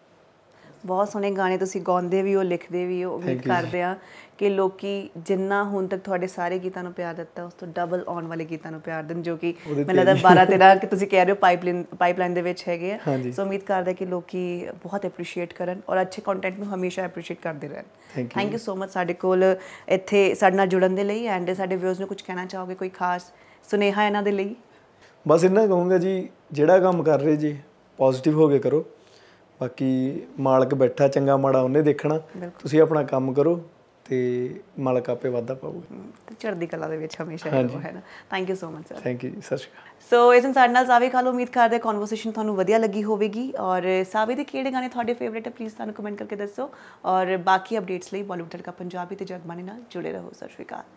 ਬਹੁਤ ਸੋਹਣੇ ਗਾਣੇ ਤੁਸੀਂ ਗਾਉਂਦੇ ਵੀ ਹੋ ਲਿਖਦੇ ਵੀ ਹੋ ਉਮੀਦ ਕਰਦੇ ਆ ਕਿ ਲੋਕੀ ਜਿੰਨਾ ਹੁਣ ਤੱਕ ਤੁਹਾਡੇ ਸਾਰੇ ਗੀਤਾਂ ਨੂੰ ਪਿਆਰ ਦਿੱਤਾ ਉਸ ਤੋਂ ਡਬਲ ਆਉਣ ਵਾਲੇ ਗੀਤਾਂ ਨੂੰ ਪਿਆਰ ਦੇਣ ਜੋ ਕਿ ਮੈਨੂੰ ਲੱਗਦਾ 12 13 ਕਿ ਤੁਸੀਂ ਕਹਿ ਰਹੇ ਹੋ ਪਾਈਪਲਾਈਨ ਪਾਈਪਲਾਈਨ ਦੇ ਵਿੱਚ ਹੈਗੇ ਆ ਸੋ ਉਮੀਦ ਕਰਦੇ ਕਿ ਲੋਕੀ ਬਹੁਤ ਐਪਰੀਸ਼ੀਏਟ ਕਰਨ ਔਰ ਅੱਛੇ ਕੰਟੈਂਟ ਨੂੰ ਹਮੇਸ਼ਾ ਐਪਰੀਸ਼ੀਏਟ ਕਰਦੇ ਰਹਿਣ ਥੈਂਕ ਯੂ ਸੋ ਮਚ ਸਾਡੇ ਕੋਲ ਇੱਥੇ ਸਾਡੇ ਨਾਲ ਜੁੜਨ ਦੇ ਲਈ ਐਂਡ ਸਾਡੇ ਵਿਊਅਰਸ ਨੂੰ ਕੁਝ ਕਹਿਣਾ ਚਾਹੋਗੇ ਕੋਈ ਖਾਸ ਸੁਨੇਹਾ ਇਹਨਾਂ ਦੇ ਲਈ ਬਸ ਇਹਨਾਂ ਕਹੂੰਗਾ ਜੀ ਜਿਹੜਾ ਕੰਮ ਕਰ ਰਹੇ ਜੀ ਪੋਜ਼ਿਟਿਵ ਹੋ ਕੇ ਕਰੋ ਬਾਕੀ ਮਾਲਕ ਬੈਠਾ ਚੰਗਾ ਮਾੜਾ ਉਹਨੇ ਦੇਖਣਾ ਤੁਸੀਂ ਆਪਣਾ ਕੰਮ ਕਰੋ ਤੇ ਮਾਲਕ ਆਪੇ ਵਾਧਾ ਪਾਊਗਾ ਤੇ ਚੜ੍ਹਦੀ ਕਲਾ ਦੇ ਵਿੱਚ ਹਮੇਸ਼ਾ ਰਹੋ ਹੈ ਨਾ thank you so much sir thank you ji ਸਤਿ ਸ਼੍ਰੀ ਅਕਾਲ ਸੋ ਇਸ ਸਾਡੇ ਨਾਲ ਸਾਵੇ ਖਾਲੋ ਉਮੀਦ ਕਰਦੇ ਕਨਵਰਸੇਸ਼ਨ ਤੁਹਾਨੂੰ ਵਧੀਆ ਲੱਗੀ ਹੋਵੇਗੀ ਔਰ ਸਾਵੀ ਦੇ ਕਿਹੜੇ ਗਾਣੇ ਤੁਹਾਡੇ ਫੇਵਰੇਟ ਹੈ ਪਲੀਜ਼ ਸਾਨੂੰ ਕਮੈਂਟ ਕਰਕੇ ਦੱਸੋ ਔਰ ਬਾਕੀ ਅਪਡੇਟਸ ਲਈ ਬਾਲੀਵੁੱਡ ਦਾ ਪੰਜਾਬੀ ਤੇ ਜਗਬਾਣੀ ਨਾਲ ਜੁੜੇ ਰਹੋ ਸਤਿ ਸ਼੍ਰੀ ਅਕਾਲ